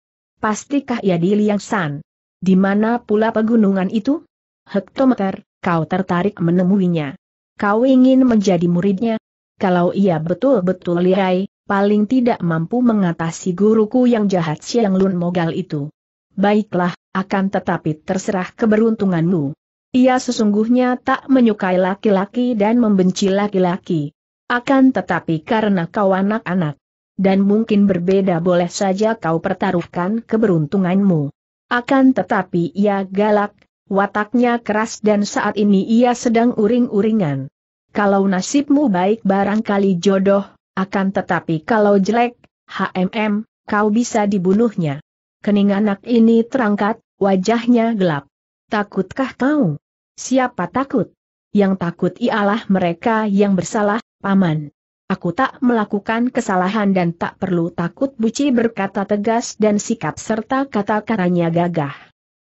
Pastikah ia di Liang San? Di mana pula pegunungan itu? Hektometer, kau tertarik menemuinya. Kau ingin menjadi muridnya? Kalau ia betul-betul lihai, paling tidak mampu mengatasi guruku yang jahat Siang Lun Mogal itu. Baiklah, akan tetapi terserah keberuntunganmu. Ia sesungguhnya tak menyukai laki-laki dan membenci laki-laki. Akan tetapi karena kau anak-anak, dan mungkin berbeda boleh saja kau pertaruhkan keberuntunganmu. Akan tetapi ia galak, wataknya keras dan saat ini ia sedang uring-uringan. Kalau nasibmu baik barangkali jodoh, akan tetapi kalau jelek, HMM, kau bisa dibunuhnya. Kening anak ini terangkat, wajahnya gelap. Takutkah kau? Siapa takut? Yang takut ialah mereka yang bersalah, paman. Aku tak melakukan kesalahan dan tak perlu takut Buci berkata tegas dan sikap serta kata-katanya gagah.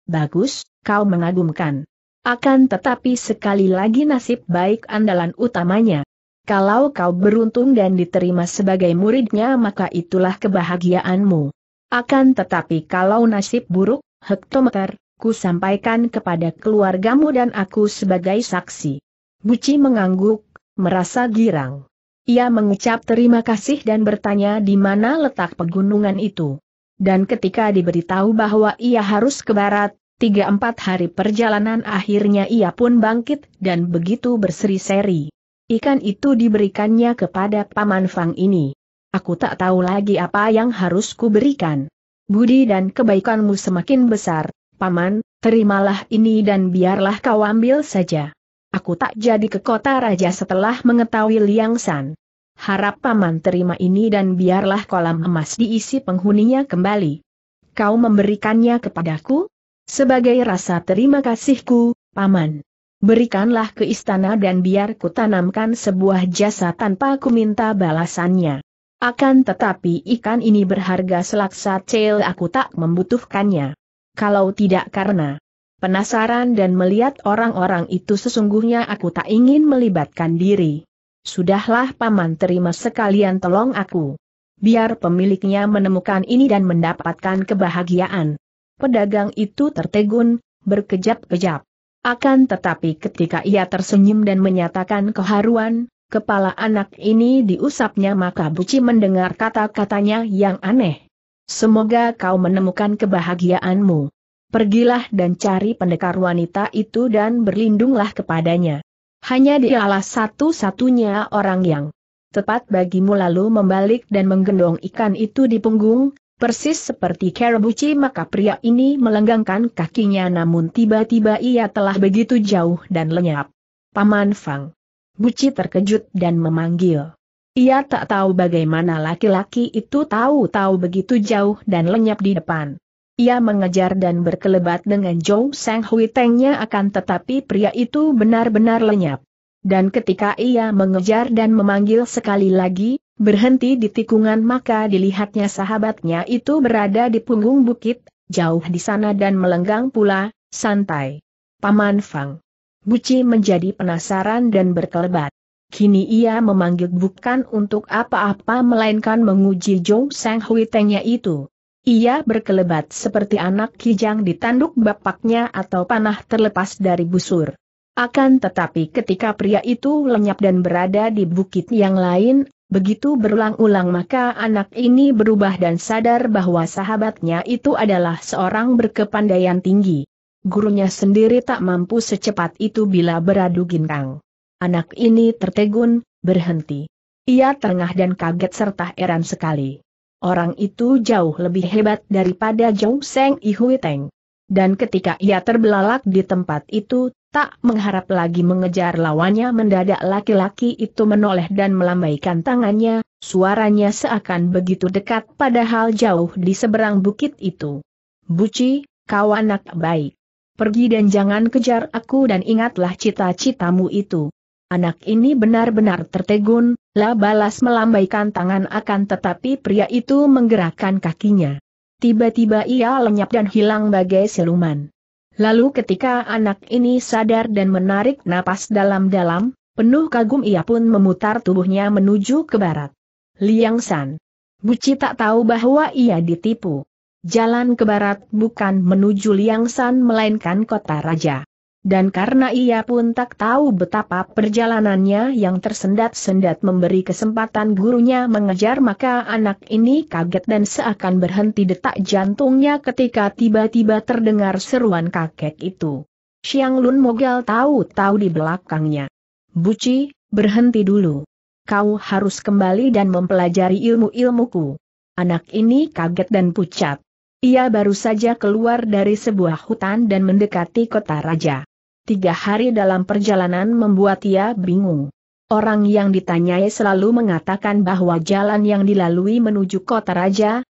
Bagus, kau mengagumkan. Akan tetapi sekali lagi nasib baik andalan utamanya. Kalau kau beruntung dan diterima sebagai muridnya maka itulah kebahagiaanmu. Akan tetapi kalau nasib buruk, hektometer, ku sampaikan kepada keluargamu dan aku sebagai saksi. Buci mengangguk, merasa girang. Ia mengucap terima kasih dan bertanya di mana letak pegunungan itu. Dan ketika diberitahu bahwa ia harus ke barat, tiga empat hari perjalanan akhirnya ia pun bangkit dan begitu berseri-seri. Ikan itu diberikannya kepada Paman Fang ini. Aku tak tahu lagi apa yang harus kuberikan. Budi dan kebaikanmu semakin besar, Paman, terimalah ini dan biarlah kau ambil saja. Aku tak jadi ke kota raja setelah mengetahui Liang San. Harap paman terima ini dan biarlah kolam emas diisi penghuninya kembali. Kau memberikannya kepadaku? Sebagai rasa terima kasihku, paman. Berikanlah ke istana dan biar ku tanamkan sebuah jasa tanpa ku minta balasannya. Akan tetapi ikan ini berharga selaksa cel aku tak membutuhkannya. Kalau tidak karena penasaran dan melihat orang-orang itu sesungguhnya aku tak ingin melibatkan diri. Sudahlah paman terima sekalian tolong aku. Biar pemiliknya menemukan ini dan mendapatkan kebahagiaan. Pedagang itu tertegun, berkejap-kejap. Akan tetapi ketika ia tersenyum dan menyatakan keharuan, kepala anak ini diusapnya maka Buci mendengar kata-katanya yang aneh. Semoga kau menemukan kebahagiaanmu. Pergilah dan cari pendekar wanita itu dan berlindunglah kepadanya. Hanya dialah satu-satunya orang yang tepat bagimu lalu membalik dan menggendong ikan itu di punggung, persis seperti Karabuchi maka pria ini melenggangkan kakinya namun tiba-tiba ia telah begitu jauh dan lenyap. Paman Fang. Buci terkejut dan memanggil. Ia tak tahu bagaimana laki-laki itu tahu-tahu begitu jauh dan lenyap di depan. Ia mengejar dan berkelebat dengan Zhou Sang Hui Tengnya akan tetapi pria itu benar-benar lenyap. Dan ketika ia mengejar dan memanggil sekali lagi, berhenti di tikungan maka dilihatnya sahabatnya itu berada di punggung bukit, jauh di sana dan melenggang pula, santai. Paman Fang. Buci menjadi penasaran dan berkelebat. Kini ia memanggil bukan untuk apa-apa melainkan menguji Zhou Sang Hui Tengnya itu. Ia berkelebat seperti anak kijang di tanduk bapaknya atau panah terlepas dari busur. Akan tetapi ketika pria itu lenyap dan berada di bukit yang lain, begitu berulang-ulang maka anak ini berubah dan sadar bahwa sahabatnya itu adalah seorang berkepandaian tinggi. Gurunya sendiri tak mampu secepat itu bila beradu gintang. Anak ini tertegun, berhenti. Ia tengah dan kaget serta heran sekali. Orang itu jauh lebih hebat daripada Zhou Seng Ihuiteng. Dan ketika ia terbelalak di tempat itu, tak mengharap lagi mengejar lawannya mendadak laki-laki itu menoleh dan melambaikan tangannya, suaranya seakan begitu dekat padahal jauh di seberang bukit itu. Buci, kau anak baik. Pergi dan jangan kejar aku dan ingatlah cita-citamu itu. Anak ini benar-benar tertegun, La Balas melambaikan tangan akan tetapi pria itu menggerakkan kakinya. Tiba-tiba ia lenyap dan hilang bagai siluman. Lalu ketika anak ini sadar dan menarik napas dalam-dalam, penuh kagum ia pun memutar tubuhnya menuju ke barat. Liang San. Buci tak tahu bahwa ia ditipu. Jalan ke barat bukan menuju Liang San melainkan kota raja. Dan karena ia pun tak tahu betapa perjalanannya yang tersendat-sendat memberi kesempatan gurunya mengejar maka anak ini kaget dan seakan berhenti detak jantungnya ketika tiba-tiba terdengar seruan kakek itu. Siang Lun Mogal tahu-tahu di belakangnya. Buci, berhenti dulu. Kau harus kembali dan mempelajari ilmu-ilmuku. Anak ini kaget dan pucat. Ia baru saja keluar dari sebuah hutan dan mendekati kota raja tiga hari dalam perjalanan membuat ia bingung. Orang yang ditanyai selalu mengatakan bahwa jalan yang dilalui menuju kota raja,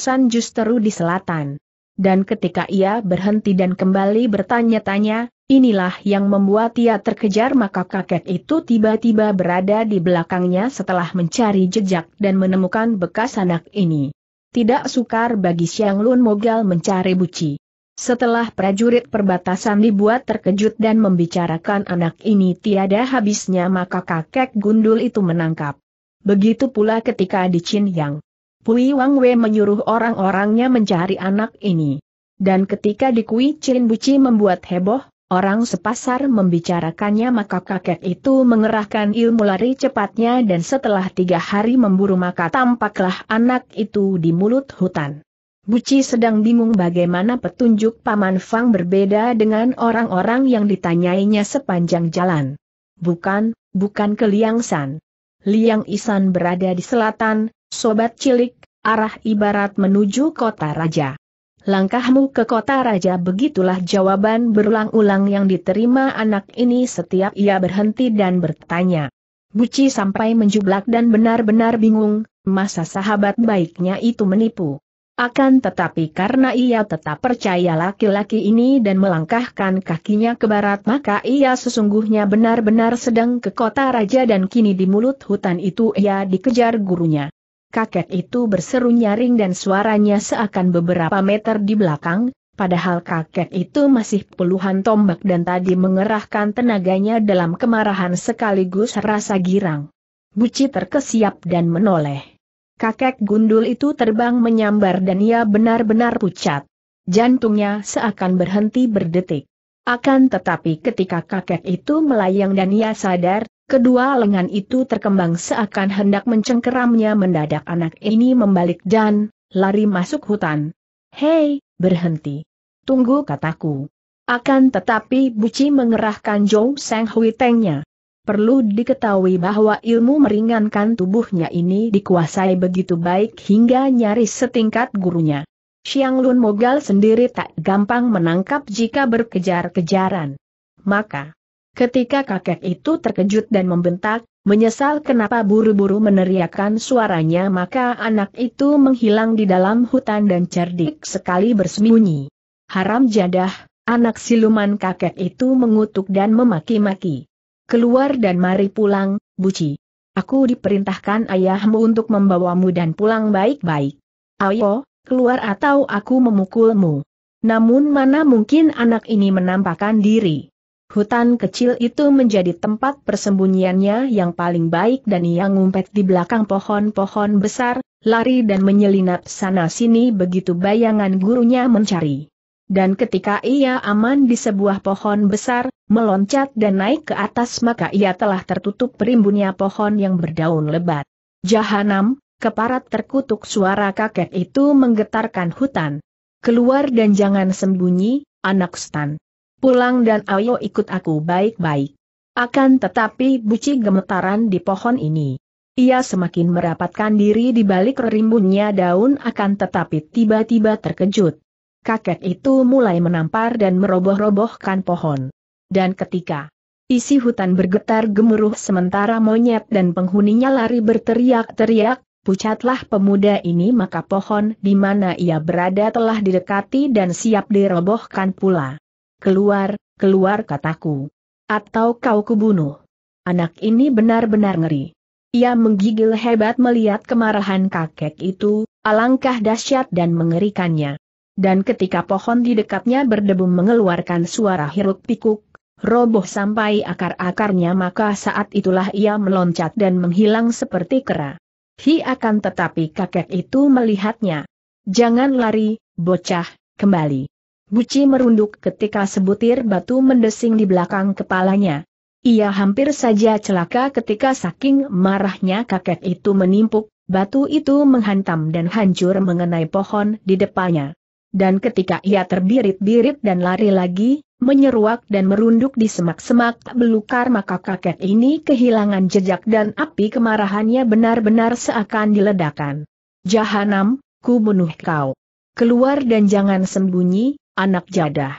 San justru di selatan. Dan ketika ia berhenti dan kembali bertanya-tanya, inilah yang membuat ia terkejar maka kakek itu tiba-tiba berada di belakangnya setelah mencari jejak dan menemukan bekas anak ini. Tidak sukar bagi Xiang Lun Mogal mencari buci. Setelah prajurit perbatasan dibuat terkejut dan membicarakan anak ini tiada habisnya maka kakek gundul itu menangkap. Begitu pula ketika di Chin Yang. Pui Wang Wei menyuruh orang-orangnya mencari anak ini. Dan ketika di Kui Chin Buci membuat heboh, orang sepasar membicarakannya maka kakek itu mengerahkan ilmu lari cepatnya dan setelah tiga hari memburu maka tampaklah anak itu di mulut hutan. Buci sedang bingung bagaimana petunjuk Paman Fang berbeda dengan orang-orang yang ditanyainya sepanjang jalan. Bukan, bukan ke Liang San. Liang Isan berada di selatan, sobat cilik, arah ibarat menuju kota raja. Langkahmu ke kota raja begitulah jawaban berulang-ulang yang diterima anak ini setiap ia berhenti dan bertanya. Buci sampai menjublak dan benar-benar bingung, masa sahabat baiknya itu menipu. Akan tetapi karena ia tetap percaya laki-laki ini dan melangkahkan kakinya ke barat maka ia sesungguhnya benar-benar sedang ke kota raja dan kini di mulut hutan itu ia dikejar gurunya. Kakek itu berseru nyaring dan suaranya seakan beberapa meter di belakang, padahal kakek itu masih puluhan tombak dan tadi mengerahkan tenaganya dalam kemarahan sekaligus rasa girang. Buci terkesiap dan menoleh kakek gundul itu terbang menyambar dan ia benar-benar pucat. Jantungnya seakan berhenti berdetik. Akan tetapi ketika kakek itu melayang dan ia sadar, kedua lengan itu terkembang seakan hendak mencengkeramnya mendadak anak ini membalik dan lari masuk hutan. Hei, berhenti. Tunggu kataku. Akan tetapi Buci mengerahkan Zhou Sang Hui Tengnya. Perlu diketahui bahwa ilmu meringankan tubuhnya ini dikuasai begitu baik hingga nyaris setingkat gurunya. Xiang Lun Mogal sendiri tak gampang menangkap jika berkejar-kejaran. Maka, ketika kakek itu terkejut dan membentak, menyesal kenapa buru-buru meneriakkan suaranya maka anak itu menghilang di dalam hutan dan cerdik sekali bersembunyi. Haram jadah, anak siluman kakek itu mengutuk dan memaki-maki. Keluar dan mari pulang, Buci. Aku diperintahkan ayahmu untuk membawamu dan pulang baik-baik. Ayo, keluar atau aku memukulmu. Namun mana mungkin anak ini menampakkan diri. Hutan kecil itu menjadi tempat persembunyiannya yang paling baik dan ia ngumpet di belakang pohon-pohon besar, lari dan menyelinap sana-sini begitu bayangan gurunya mencari. Dan ketika ia aman di sebuah pohon besar, meloncat dan naik ke atas maka ia telah tertutup perimbunnya pohon yang berdaun lebat. Jahanam, keparat terkutuk suara kakek itu menggetarkan hutan. Keluar dan jangan sembunyi, anak stan. Pulang dan ayo ikut aku baik-baik. Akan tetapi buci gemetaran di pohon ini. Ia semakin merapatkan diri di balik rimbunnya daun akan tetapi tiba-tiba terkejut. Kakek itu mulai menampar dan meroboh-robohkan pohon dan ketika isi hutan bergetar gemuruh sementara monyet dan penghuninya lari berteriak-teriak, pucatlah pemuda ini maka pohon di mana ia berada telah didekati dan siap dirobohkan pula. Keluar, keluar kataku. Atau kau kubunuh. Anak ini benar-benar ngeri. Ia menggigil hebat melihat kemarahan kakek itu, alangkah dahsyat dan mengerikannya. Dan ketika pohon di dekatnya berdebu mengeluarkan suara hiruk pikuk, roboh sampai akar-akarnya maka saat itulah ia meloncat dan menghilang seperti kera. Hi akan tetapi kakek itu melihatnya. Jangan lari, bocah, kembali. Buci merunduk ketika sebutir batu mendesing di belakang kepalanya. Ia hampir saja celaka ketika saking marahnya kakek itu menimpuk, batu itu menghantam dan hancur mengenai pohon di depannya. Dan ketika ia terbirit-birit dan lari lagi, menyeruak dan merunduk di semak-semak belukar maka kakek ini kehilangan jejak dan api kemarahannya benar-benar seakan diledakan. Jahanam, ku bunuh kau. Keluar dan jangan sembunyi, anak jadah.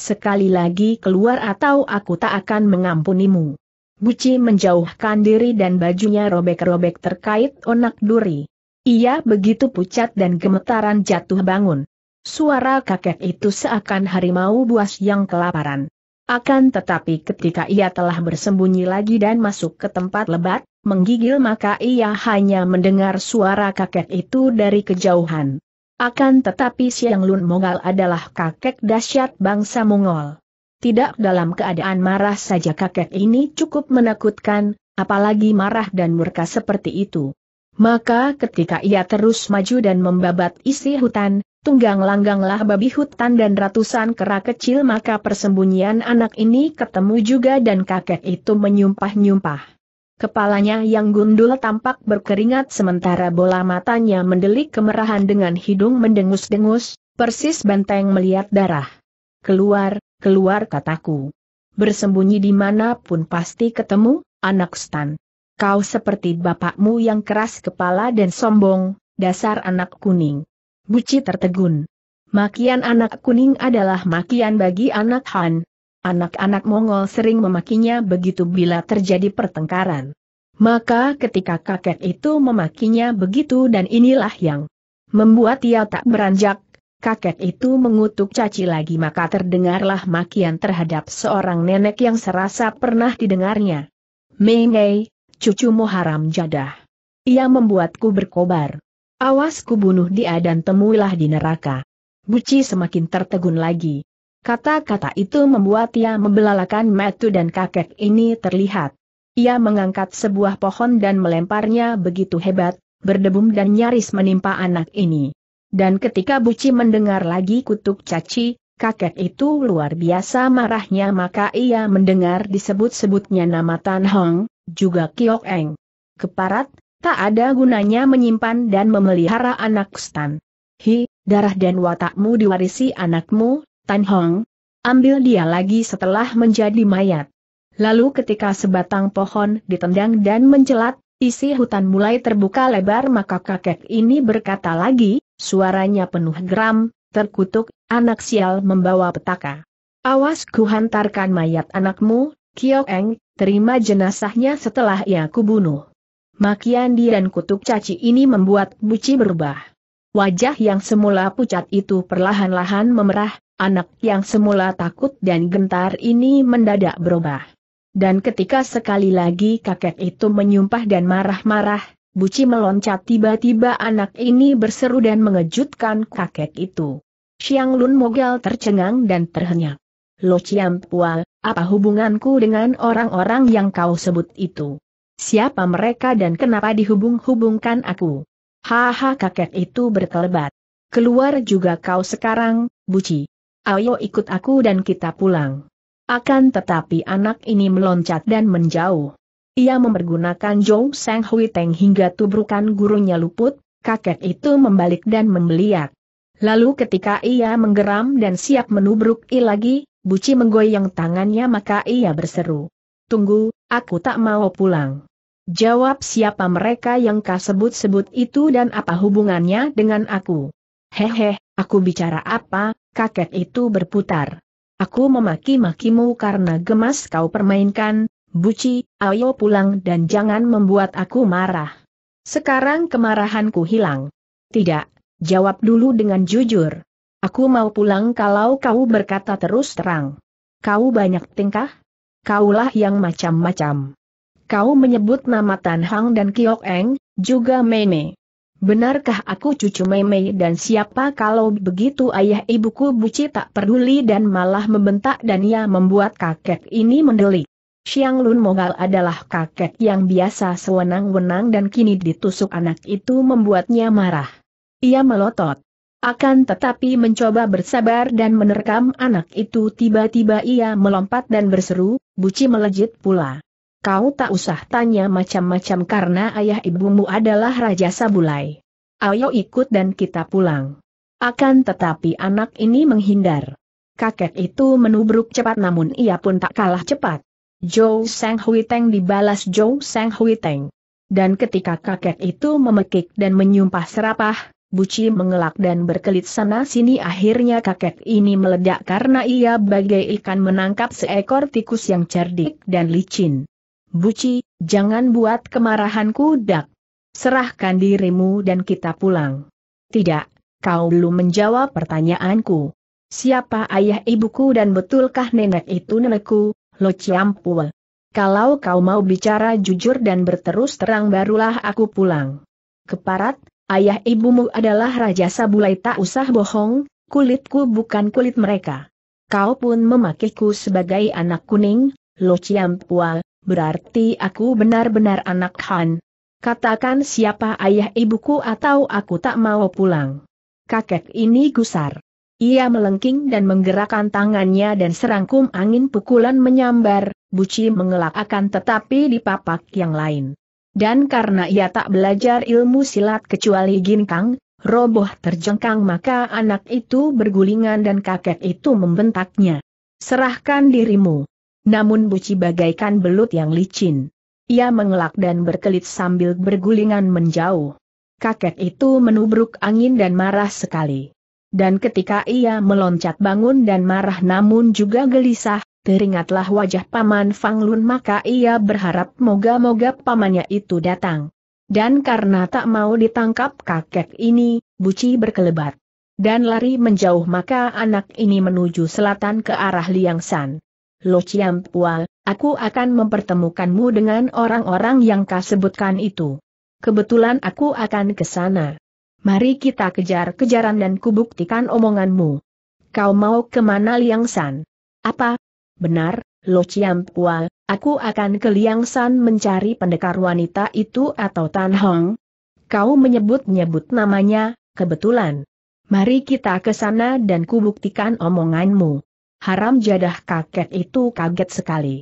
Sekali lagi keluar atau aku tak akan mengampunimu. Buci menjauhkan diri dan bajunya robek-robek terkait onak duri. Ia begitu pucat dan gemetaran jatuh bangun. Suara kakek itu seakan harimau buas yang kelaparan. Akan tetapi ketika ia telah bersembunyi lagi dan masuk ke tempat lebat, menggigil maka ia hanya mendengar suara kakek itu dari kejauhan. Akan tetapi Siang Lun Mongol adalah kakek dahsyat bangsa Mongol. Tidak dalam keadaan marah saja kakek ini cukup menakutkan, apalagi marah dan murka seperti itu. Maka ketika ia terus maju dan membabat isi hutan, tunggang langganglah babi hutan dan ratusan kera kecil maka persembunyian anak ini ketemu juga dan kakek itu menyumpah-nyumpah. Kepalanya yang gundul tampak berkeringat sementara bola matanya mendelik kemerahan dengan hidung mendengus-dengus, persis benteng melihat darah. Keluar, keluar kataku. Bersembunyi di pun pasti ketemu, anak stan. Kau seperti bapakmu yang keras kepala dan sombong, dasar anak kuning. Buci tertegun. Makian anak kuning adalah makian bagi anak Han. Anak-anak Mongol sering memakinya begitu bila terjadi pertengkaran. Maka ketika kakek itu memakinya begitu dan inilah yang membuat ia tak beranjak, kakek itu mengutuk caci lagi maka terdengarlah makian terhadap seorang nenek yang serasa pernah didengarnya. Mei Mei, cucumu haram jadah. Ia membuatku berkobar. Awas kubunuh dia dan temuilah di neraka. Buci semakin tertegun lagi. Kata-kata itu membuat ia membelalakan metu dan kakek ini terlihat. Ia mengangkat sebuah pohon dan melemparnya begitu hebat, berdebum dan nyaris menimpa anak ini. Dan ketika Buci mendengar lagi kutuk caci, kakek itu luar biasa marahnya maka ia mendengar disebut-sebutnya nama Tan Hong, juga Kiok Eng. Keparat, Tak ada gunanya menyimpan dan memelihara anak stan. Hi, darah dan watakmu diwarisi anakmu, Tan Hong. Ambil dia lagi setelah menjadi mayat. Lalu ketika sebatang pohon ditendang dan mencelat, isi hutan mulai terbuka lebar maka kakek ini berkata lagi, suaranya penuh geram, terkutuk, anak sial membawa petaka. Awas kuhantarkan mayat anakmu, Kiok Eng, terima jenazahnya setelah ia kubunuh. Makiandi dan kutuk caci ini membuat Buci berubah. Wajah yang semula pucat itu perlahan-lahan memerah, anak yang semula takut dan gentar ini mendadak berubah. Dan ketika sekali lagi kakek itu menyumpah dan marah-marah, Buci meloncat tiba-tiba anak ini berseru dan mengejutkan kakek itu. Xiang Lun Mogal tercengang dan terhenyak. Lo Chiam Pual, apa hubunganku dengan orang-orang yang kau sebut itu? Siapa mereka dan kenapa dihubung-hubungkan aku? Haha kakek itu berkelebat. Keluar juga kau sekarang, Buci. Ayo ikut aku dan kita pulang. Akan tetapi anak ini meloncat dan menjauh. Ia mempergunakan Zhou Sang Hui Teng hingga tubrukan gurunya luput, kakek itu membalik dan membeliak. Lalu ketika ia menggeram dan siap menubruk I lagi, Buci menggoyang tangannya maka ia berseru. Tunggu, aku tak mau pulang. Jawab siapa mereka yang kau sebut-sebut itu dan apa hubungannya dengan aku. Hehe, aku bicara apa, kakek itu berputar. Aku memaki-makimu karena gemas kau permainkan, buci, ayo pulang dan jangan membuat aku marah. Sekarang kemarahanku hilang. Tidak, jawab dulu dengan jujur. Aku mau pulang kalau kau berkata terus terang. Kau banyak tingkah? Kaulah yang macam-macam. Kau menyebut nama Tan Hang dan Kiok Eng, juga Mei Mei. Benarkah aku cucu Mei Mei dan siapa kalau begitu ayah ibuku buci tak peduli dan malah membentak dan ia membuat kakek ini mendelik. Xiang Lun Mogal adalah kakek yang biasa sewenang-wenang dan kini ditusuk anak itu membuatnya marah. Ia melotot. Akan tetapi mencoba bersabar dan menerkam anak itu tiba-tiba ia melompat dan berseru, Buci melejit pula. Kau tak usah tanya macam-macam karena ayah ibumu adalah Raja Sabulai. Ayo ikut dan kita pulang. Akan tetapi anak ini menghindar. Kakek itu menubruk cepat namun ia pun tak kalah cepat. Zhou Sang Hui dibalas Zhou Sang Hui Dan ketika kakek itu memekik dan menyumpah serapah, Buci mengelak dan berkelit sana sini akhirnya kakek ini meledak karena ia bagai ikan menangkap seekor tikus yang cerdik dan licin. Buci, jangan buat kemarahanku dak. Serahkan dirimu dan kita pulang. Tidak, kau belum menjawab pertanyaanku. Siapa ayah ibuku dan betulkah nenek itu nenekku, Lo Ciampua? Kalau kau mau bicara jujur dan berterus terang barulah aku pulang. Keparat, ayah ibumu adalah Raja Sabulai tak usah bohong, kulitku bukan kulit mereka. Kau pun memakiku sebagai anak kuning, Lo ciampual. Berarti aku benar-benar anak Han. Katakan siapa ayah ibuku atau aku tak mau pulang. Kakek ini gusar. Ia melengking dan menggerakkan tangannya dan serangkum angin pukulan menyambar, buci mengelak akan tetapi di papak yang lain. Dan karena ia tak belajar ilmu silat kecuali ginkang, roboh terjengkang maka anak itu bergulingan dan kakek itu membentaknya. Serahkan dirimu. Namun buci bagaikan belut yang licin. Ia mengelak dan berkelit sambil bergulingan menjauh. Kakek itu menubruk angin dan marah sekali. Dan ketika ia meloncat bangun dan marah namun juga gelisah, teringatlah wajah paman Fang Lun maka ia berharap moga-moga pamannya itu datang. Dan karena tak mau ditangkap kakek ini, Buci berkelebat. Dan lari menjauh maka anak ini menuju selatan ke arah Liang San. Lo Pual, aku akan mempertemukanmu dengan orang-orang yang kau sebutkan itu. Kebetulan aku akan ke sana. Mari kita kejar-kejaran dan kubuktikan omonganmu. Kau mau kemana Liang San? Apa? Benar, Lo Pual, aku akan ke Liang San mencari pendekar wanita itu atau Tan Hong. Kau menyebut-nyebut namanya, kebetulan. Mari kita ke sana dan kubuktikan omonganmu haram jadah kakek itu kaget sekali.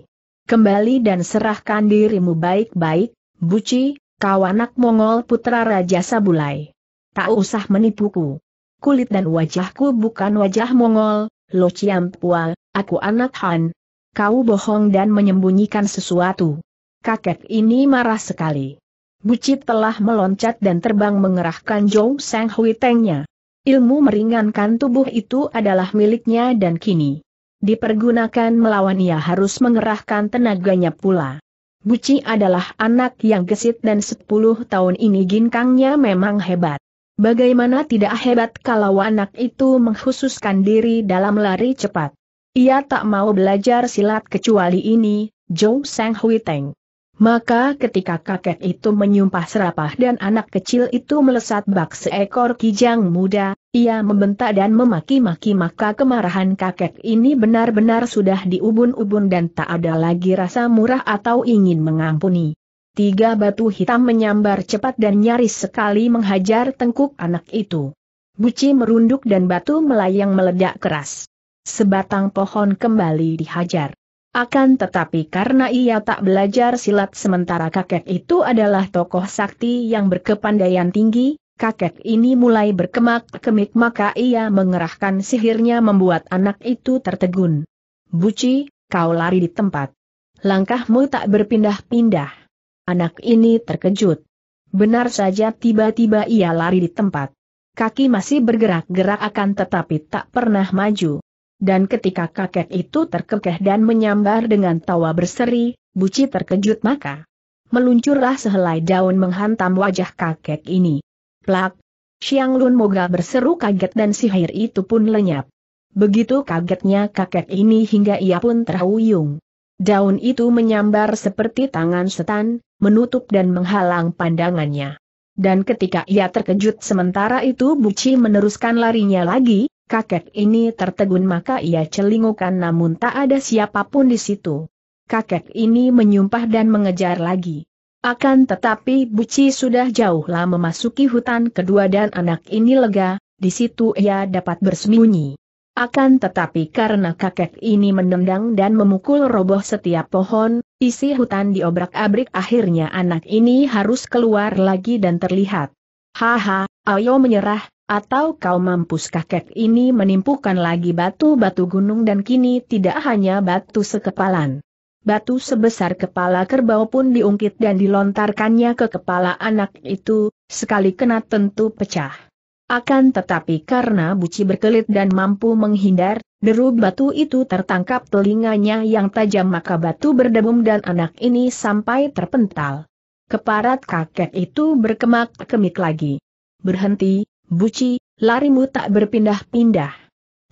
Kembali dan serahkan dirimu baik-baik, Buci, kau anak Mongol putra Raja Sabulai. Tak usah menipuku. Kulit dan wajahku bukan wajah Mongol, Lo Ciampua, aku anak Han. Kau bohong dan menyembunyikan sesuatu. Kakek ini marah sekali. Buci telah meloncat dan terbang mengerahkan Jong Sang Hui Tengnya. Ilmu meringankan tubuh itu adalah miliknya dan kini dipergunakan melawan ia harus mengerahkan tenaganya pula. Buci adalah anak yang gesit dan 10 tahun ini ginkangnya memang hebat. Bagaimana tidak hebat kalau anak itu menghususkan diri dalam lari cepat. Ia tak mau belajar silat kecuali ini, Zhou Sang Hui Teng. Maka ketika kakek itu menyumpah serapah dan anak kecil itu melesat bak seekor kijang muda, ia membentak dan memaki-maki maka kemarahan kakek ini benar-benar sudah diubun-ubun dan tak ada lagi rasa murah atau ingin mengampuni. Tiga batu hitam menyambar cepat dan nyaris sekali menghajar tengkuk anak itu. Buci merunduk dan batu melayang meledak keras. Sebatang pohon kembali dihajar. Akan tetapi karena ia tak belajar silat sementara kakek itu adalah tokoh sakti yang berkepandaian tinggi, kakek ini mulai berkemak-kemik maka ia mengerahkan sihirnya membuat anak itu tertegun. Buci, kau lari di tempat. Langkahmu tak berpindah-pindah. Anak ini terkejut. Benar saja tiba-tiba ia lari di tempat. Kaki masih bergerak-gerak akan tetapi tak pernah maju. Dan ketika kakek itu terkekeh dan menyambar dengan tawa berseri, Buci terkejut maka meluncurlah sehelai daun menghantam wajah kakek ini. Plak! Xiang Lun Moga berseru kaget dan sihir itu pun lenyap. Begitu kagetnya kakek ini hingga ia pun terhuyung. Daun itu menyambar seperti tangan setan, menutup dan menghalang pandangannya. Dan ketika ia terkejut sementara itu Buci meneruskan larinya lagi, kakek ini tertegun maka ia celingukan namun tak ada siapapun di situ. Kakek ini menyumpah dan mengejar lagi. Akan tetapi Buci sudah jauhlah memasuki hutan kedua dan anak ini lega, di situ ia dapat bersembunyi. Akan tetapi karena kakek ini menendang dan memukul roboh setiap pohon, isi hutan diobrak-abrik akhirnya anak ini harus keluar lagi dan terlihat. Haha, ayo menyerah, atau kau mampus kakek ini menimpukan lagi batu-batu gunung dan kini tidak hanya batu sekepalan batu sebesar kepala kerbau pun diungkit dan dilontarkannya ke kepala anak itu, sekali kena tentu pecah. Akan tetapi karena buci berkelit dan mampu menghindar, deru batu itu tertangkap telinganya yang tajam maka batu berdebum dan anak ini sampai terpental. Keparat kakek itu berkemak-kemik lagi. Berhenti, buci, larimu tak berpindah-pindah.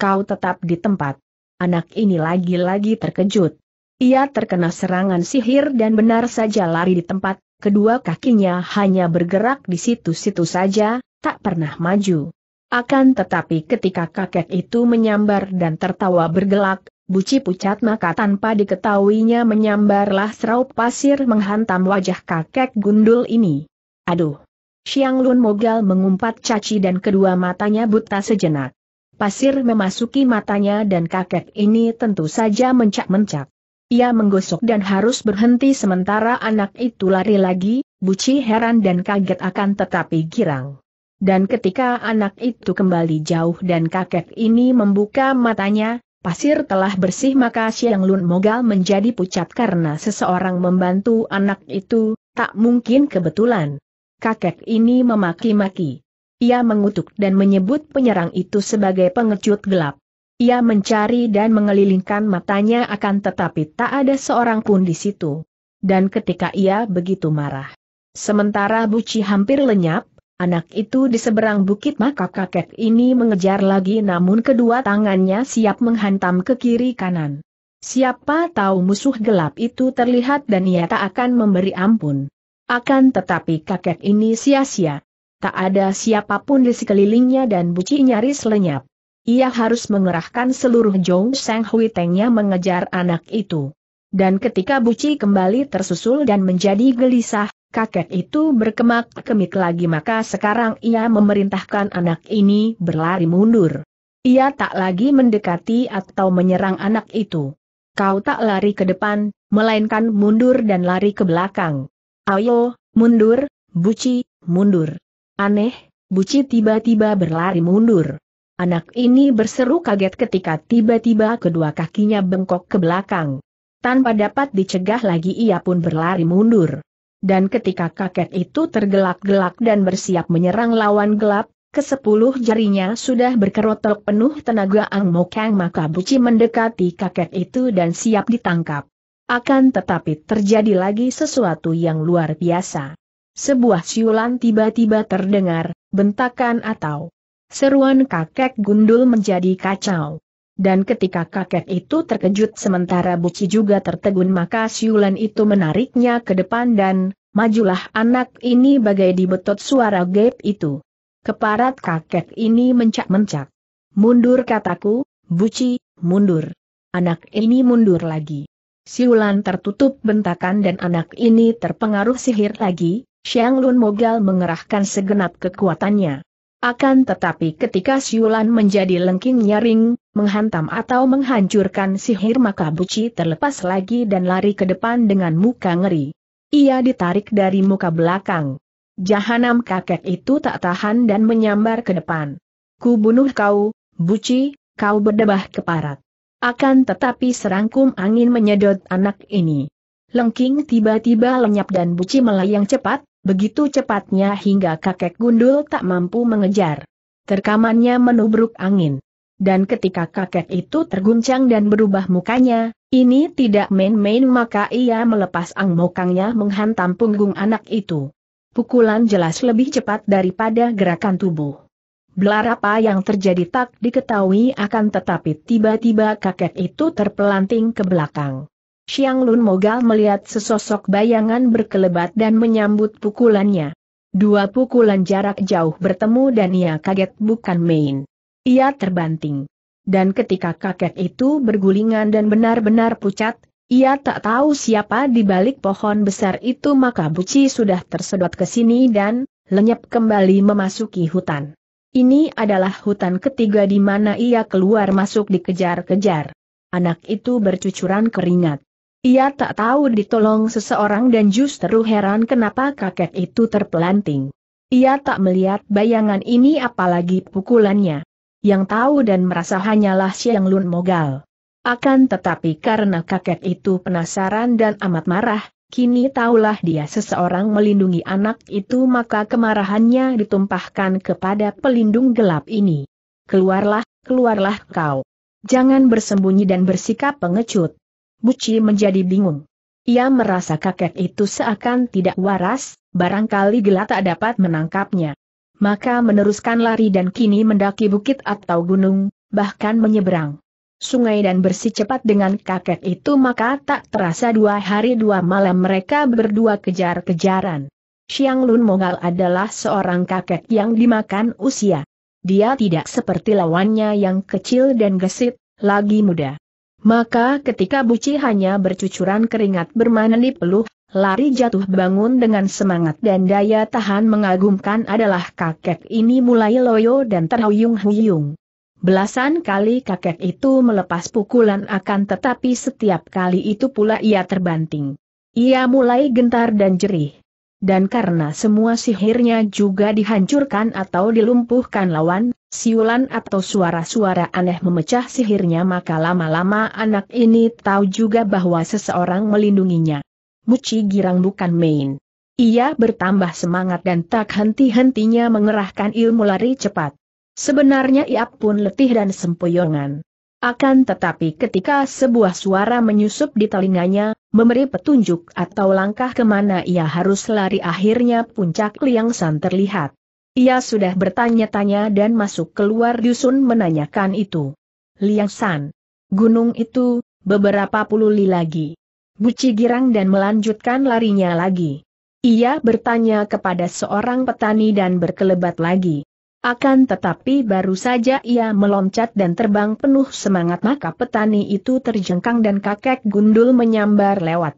Kau tetap di tempat. Anak ini lagi-lagi terkejut. Ia terkena serangan sihir dan benar saja lari di tempat, kedua kakinya hanya bergerak di situ-situ saja, tak pernah maju. Akan tetapi ketika kakek itu menyambar dan tertawa bergelak, buci pucat maka tanpa diketahuinya menyambarlah serau pasir menghantam wajah kakek gundul ini. Aduh! Xiang Lun Mogal mengumpat caci dan kedua matanya buta sejenak. Pasir memasuki matanya dan kakek ini tentu saja mencak-mencak. Ia menggosok dan harus berhenti sementara anak itu lari lagi, Buci heran dan kaget akan tetapi girang. Dan ketika anak itu kembali jauh dan kakek ini membuka matanya, pasir telah bersih maka Siang Lun Mogal menjadi pucat karena seseorang membantu anak itu, tak mungkin kebetulan. Kakek ini memaki-maki. Ia mengutuk dan menyebut penyerang itu sebagai pengecut gelap. Ia mencari dan mengelilingkan matanya akan tetapi tak ada seorang pun di situ. Dan ketika ia begitu marah. Sementara Buci hampir lenyap, anak itu di seberang bukit maka kakek ini mengejar lagi namun kedua tangannya siap menghantam ke kiri kanan. Siapa tahu musuh gelap itu terlihat dan ia tak akan memberi ampun. Akan tetapi kakek ini sia-sia. Tak ada siapapun di sekelilingnya dan buci nyaris lenyap. Ia harus mengerahkan seluruh Zhou Sang Hui Tengnya mengejar anak itu. Dan ketika buci kembali tersusul dan menjadi gelisah, kakek itu berkemak-kemik lagi maka sekarang ia memerintahkan anak ini berlari mundur. Ia tak lagi mendekati atau menyerang anak itu. Kau tak lari ke depan, melainkan mundur dan lari ke belakang. Ayo, mundur, buci, mundur. Aneh, buci tiba-tiba berlari mundur. Anak ini berseru kaget ketika tiba-tiba kedua kakinya bengkok ke belakang. Tanpa dapat dicegah lagi ia pun berlari mundur. Dan ketika kakek itu tergelak-gelak dan bersiap menyerang lawan gelap, Kesepuluh jarinya sudah berkerotok penuh tenaga Ang Kang maka Buci mendekati kakek itu dan siap ditangkap. Akan tetapi terjadi lagi sesuatu yang luar biasa. Sebuah siulan tiba-tiba terdengar, bentakan atau Seruan kakek gundul menjadi kacau. Dan ketika kakek itu terkejut sementara Buci juga tertegun maka siulan itu menariknya ke depan dan, majulah anak ini bagai dibetot suara gap itu. Keparat kakek ini mencak-mencak. Mundur kataku, Buci, mundur. Anak ini mundur lagi. Siulan tertutup bentakan dan anak ini terpengaruh sihir lagi, Xiang Lun Mogal mengerahkan segenap kekuatannya. Akan tetapi ketika siulan menjadi lengking nyaring, menghantam atau menghancurkan sihir maka Buci terlepas lagi dan lari ke depan dengan muka ngeri. Ia ditarik dari muka belakang. Jahanam kakek itu tak tahan dan menyambar ke depan. Ku bunuh kau, Buci, kau berdebah keparat. Akan tetapi serangkum angin menyedot anak ini. Lengking tiba-tiba lenyap dan Buci melayang cepat, begitu cepatnya hingga kakek gundul tak mampu mengejar. Terkamannya menubruk angin. Dan ketika kakek itu terguncang dan berubah mukanya, ini tidak main-main maka ia melepas ang mokangnya menghantam punggung anak itu. Pukulan jelas lebih cepat daripada gerakan tubuh. Belar apa yang terjadi tak diketahui akan tetapi tiba-tiba kakek itu terpelanting ke belakang. Xiang Lun Mogal melihat sesosok bayangan berkelebat dan menyambut pukulannya. Dua pukulan jarak jauh bertemu dan ia kaget bukan main. Ia terbanting. Dan ketika kakek itu bergulingan dan benar-benar pucat, ia tak tahu siapa di balik pohon besar itu maka buci sudah tersedot ke sini dan lenyap kembali memasuki hutan. Ini adalah hutan ketiga di mana ia keluar masuk dikejar-kejar. Anak itu bercucuran keringat. Ia tak tahu ditolong seseorang dan justru heran kenapa kakek itu terpelanting. Ia tak melihat bayangan ini apalagi pukulannya. Yang tahu dan merasa hanyalah Siang Lun Mogal. Akan tetapi karena kakek itu penasaran dan amat marah, kini tahulah dia seseorang melindungi anak itu maka kemarahannya ditumpahkan kepada pelindung gelap ini. Keluarlah, keluarlah kau. Jangan bersembunyi dan bersikap pengecut. Buci menjadi bingung. Ia merasa kakek itu seakan tidak waras, barangkali gelap tak dapat menangkapnya. Maka meneruskan lari dan kini mendaki bukit atau gunung, bahkan menyeberang sungai dan bersih cepat dengan kakek itu maka tak terasa dua hari dua malam mereka berdua kejar-kejaran. Siang Lun Mongal adalah seorang kakek yang dimakan usia. Dia tidak seperti lawannya yang kecil dan gesit, lagi muda. Maka ketika Buci hanya bercucuran keringat bermanen di peluh, lari jatuh bangun dengan semangat dan daya tahan mengagumkan adalah kakek ini mulai loyo dan terhuyung-huyung. Belasan kali kakek itu melepas pukulan akan tetapi setiap kali itu pula ia terbanting. Ia mulai gentar dan jerih. Dan karena semua sihirnya juga dihancurkan atau dilumpuhkan lawan, Siulan atau suara-suara aneh memecah sihirnya maka lama-lama anak ini tahu juga bahwa seseorang melindunginya. Muci girang bukan main. Ia bertambah semangat dan tak henti-hentinya mengerahkan ilmu lari cepat. Sebenarnya ia pun letih dan sempoyongan. Akan tetapi ketika sebuah suara menyusup di telinganya, memberi petunjuk atau langkah kemana ia harus lari akhirnya puncak Liang San terlihat. Ia sudah bertanya-tanya dan masuk keluar dusun menanyakan itu. Liang San. Gunung itu, beberapa puluh li lagi. Buci girang dan melanjutkan larinya lagi. Ia bertanya kepada seorang petani dan berkelebat lagi. Akan tetapi baru saja ia meloncat dan terbang penuh semangat maka petani itu terjengkang dan kakek gundul menyambar lewat.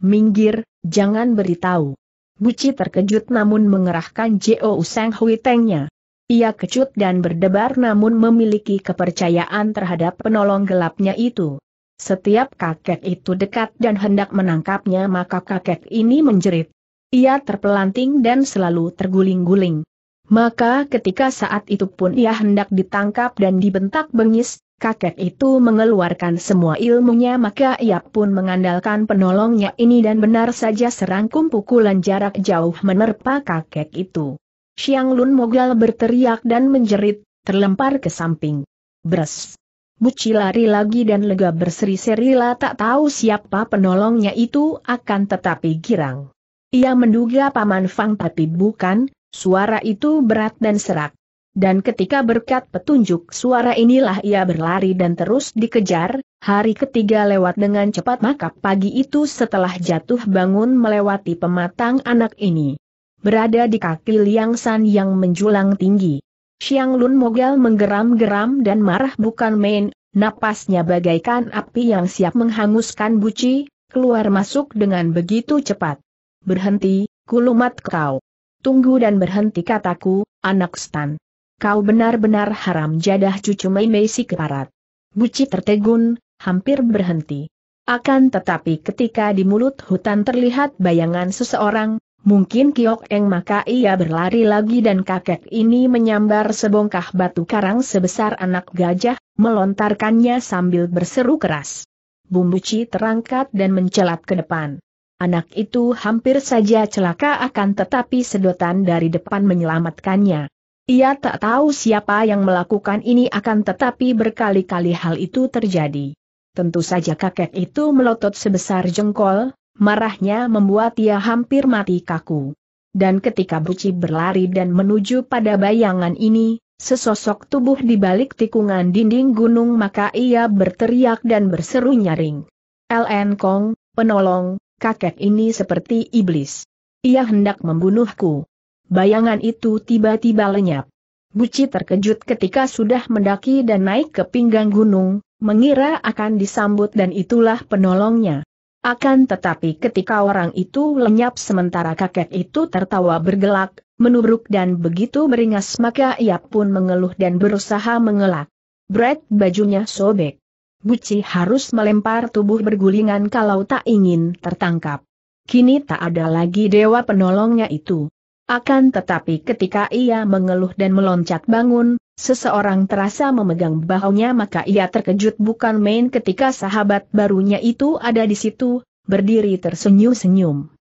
Minggir, jangan beritahu. Buci terkejut namun mengerahkan Jo Seng Hui Tengnya. Ia kecut dan berdebar namun memiliki kepercayaan terhadap penolong gelapnya itu. Setiap kakek itu dekat dan hendak menangkapnya maka kakek ini menjerit. Ia terpelanting dan selalu terguling-guling. Maka ketika saat itu pun ia hendak ditangkap dan dibentak bengis, Kakek itu mengeluarkan semua ilmunya maka ia pun mengandalkan penolongnya ini dan benar saja serangkum pukulan jarak jauh menerpa kakek itu. Xiang Lun Mogal berteriak dan menjerit, terlempar ke samping. Bres. Buci lari lagi dan lega berseri-serila tak tahu siapa penolongnya itu akan tetapi girang. Ia menduga Paman Fang tapi bukan, suara itu berat dan serak. Dan ketika berkat petunjuk suara inilah ia berlari dan terus dikejar, hari ketiga lewat dengan cepat maka pagi itu setelah jatuh bangun melewati pematang anak ini. Berada di kaki liang san yang menjulang tinggi. Xiang Lun Mogel menggeram-geram dan marah bukan main, napasnya bagaikan api yang siap menghanguskan buci, keluar masuk dengan begitu cepat. Berhenti, kulumat kau. Tunggu dan berhenti kataku, anak stan kau benar-benar haram jadah cucu Mei Mei si keparat. Buci tertegun, hampir berhenti. Akan tetapi ketika di mulut hutan terlihat bayangan seseorang, mungkin Kiok Eng maka ia berlari lagi dan kakek ini menyambar sebongkah batu karang sebesar anak gajah, melontarkannya sambil berseru keras. Bumbuci terangkat dan mencelat ke depan. Anak itu hampir saja celaka akan tetapi sedotan dari depan menyelamatkannya. Ia tak tahu siapa yang melakukan ini akan tetapi berkali-kali hal itu terjadi. Tentu saja kakek itu melotot sebesar jengkol, marahnya membuat ia hampir mati kaku. Dan ketika Buci berlari dan menuju pada bayangan ini, sesosok tubuh di balik tikungan dinding gunung maka ia berteriak dan berseru nyaring. LN Kong, penolong, kakek ini seperti iblis. Ia hendak membunuhku bayangan itu tiba-tiba lenyap. Buci terkejut ketika sudah mendaki dan naik ke pinggang gunung, mengira akan disambut dan itulah penolongnya. Akan tetapi ketika orang itu lenyap sementara kakek itu tertawa bergelak, menubruk dan begitu meringas maka ia pun mengeluh dan berusaha mengelak. Bread bajunya sobek. Buci harus melempar tubuh bergulingan kalau tak ingin tertangkap. Kini tak ada lagi dewa penolongnya itu. Akan tetapi ketika ia mengeluh dan meloncat bangun, seseorang terasa memegang bahunya maka ia terkejut bukan main ketika sahabat barunya itu ada di situ, berdiri tersenyum-senyum.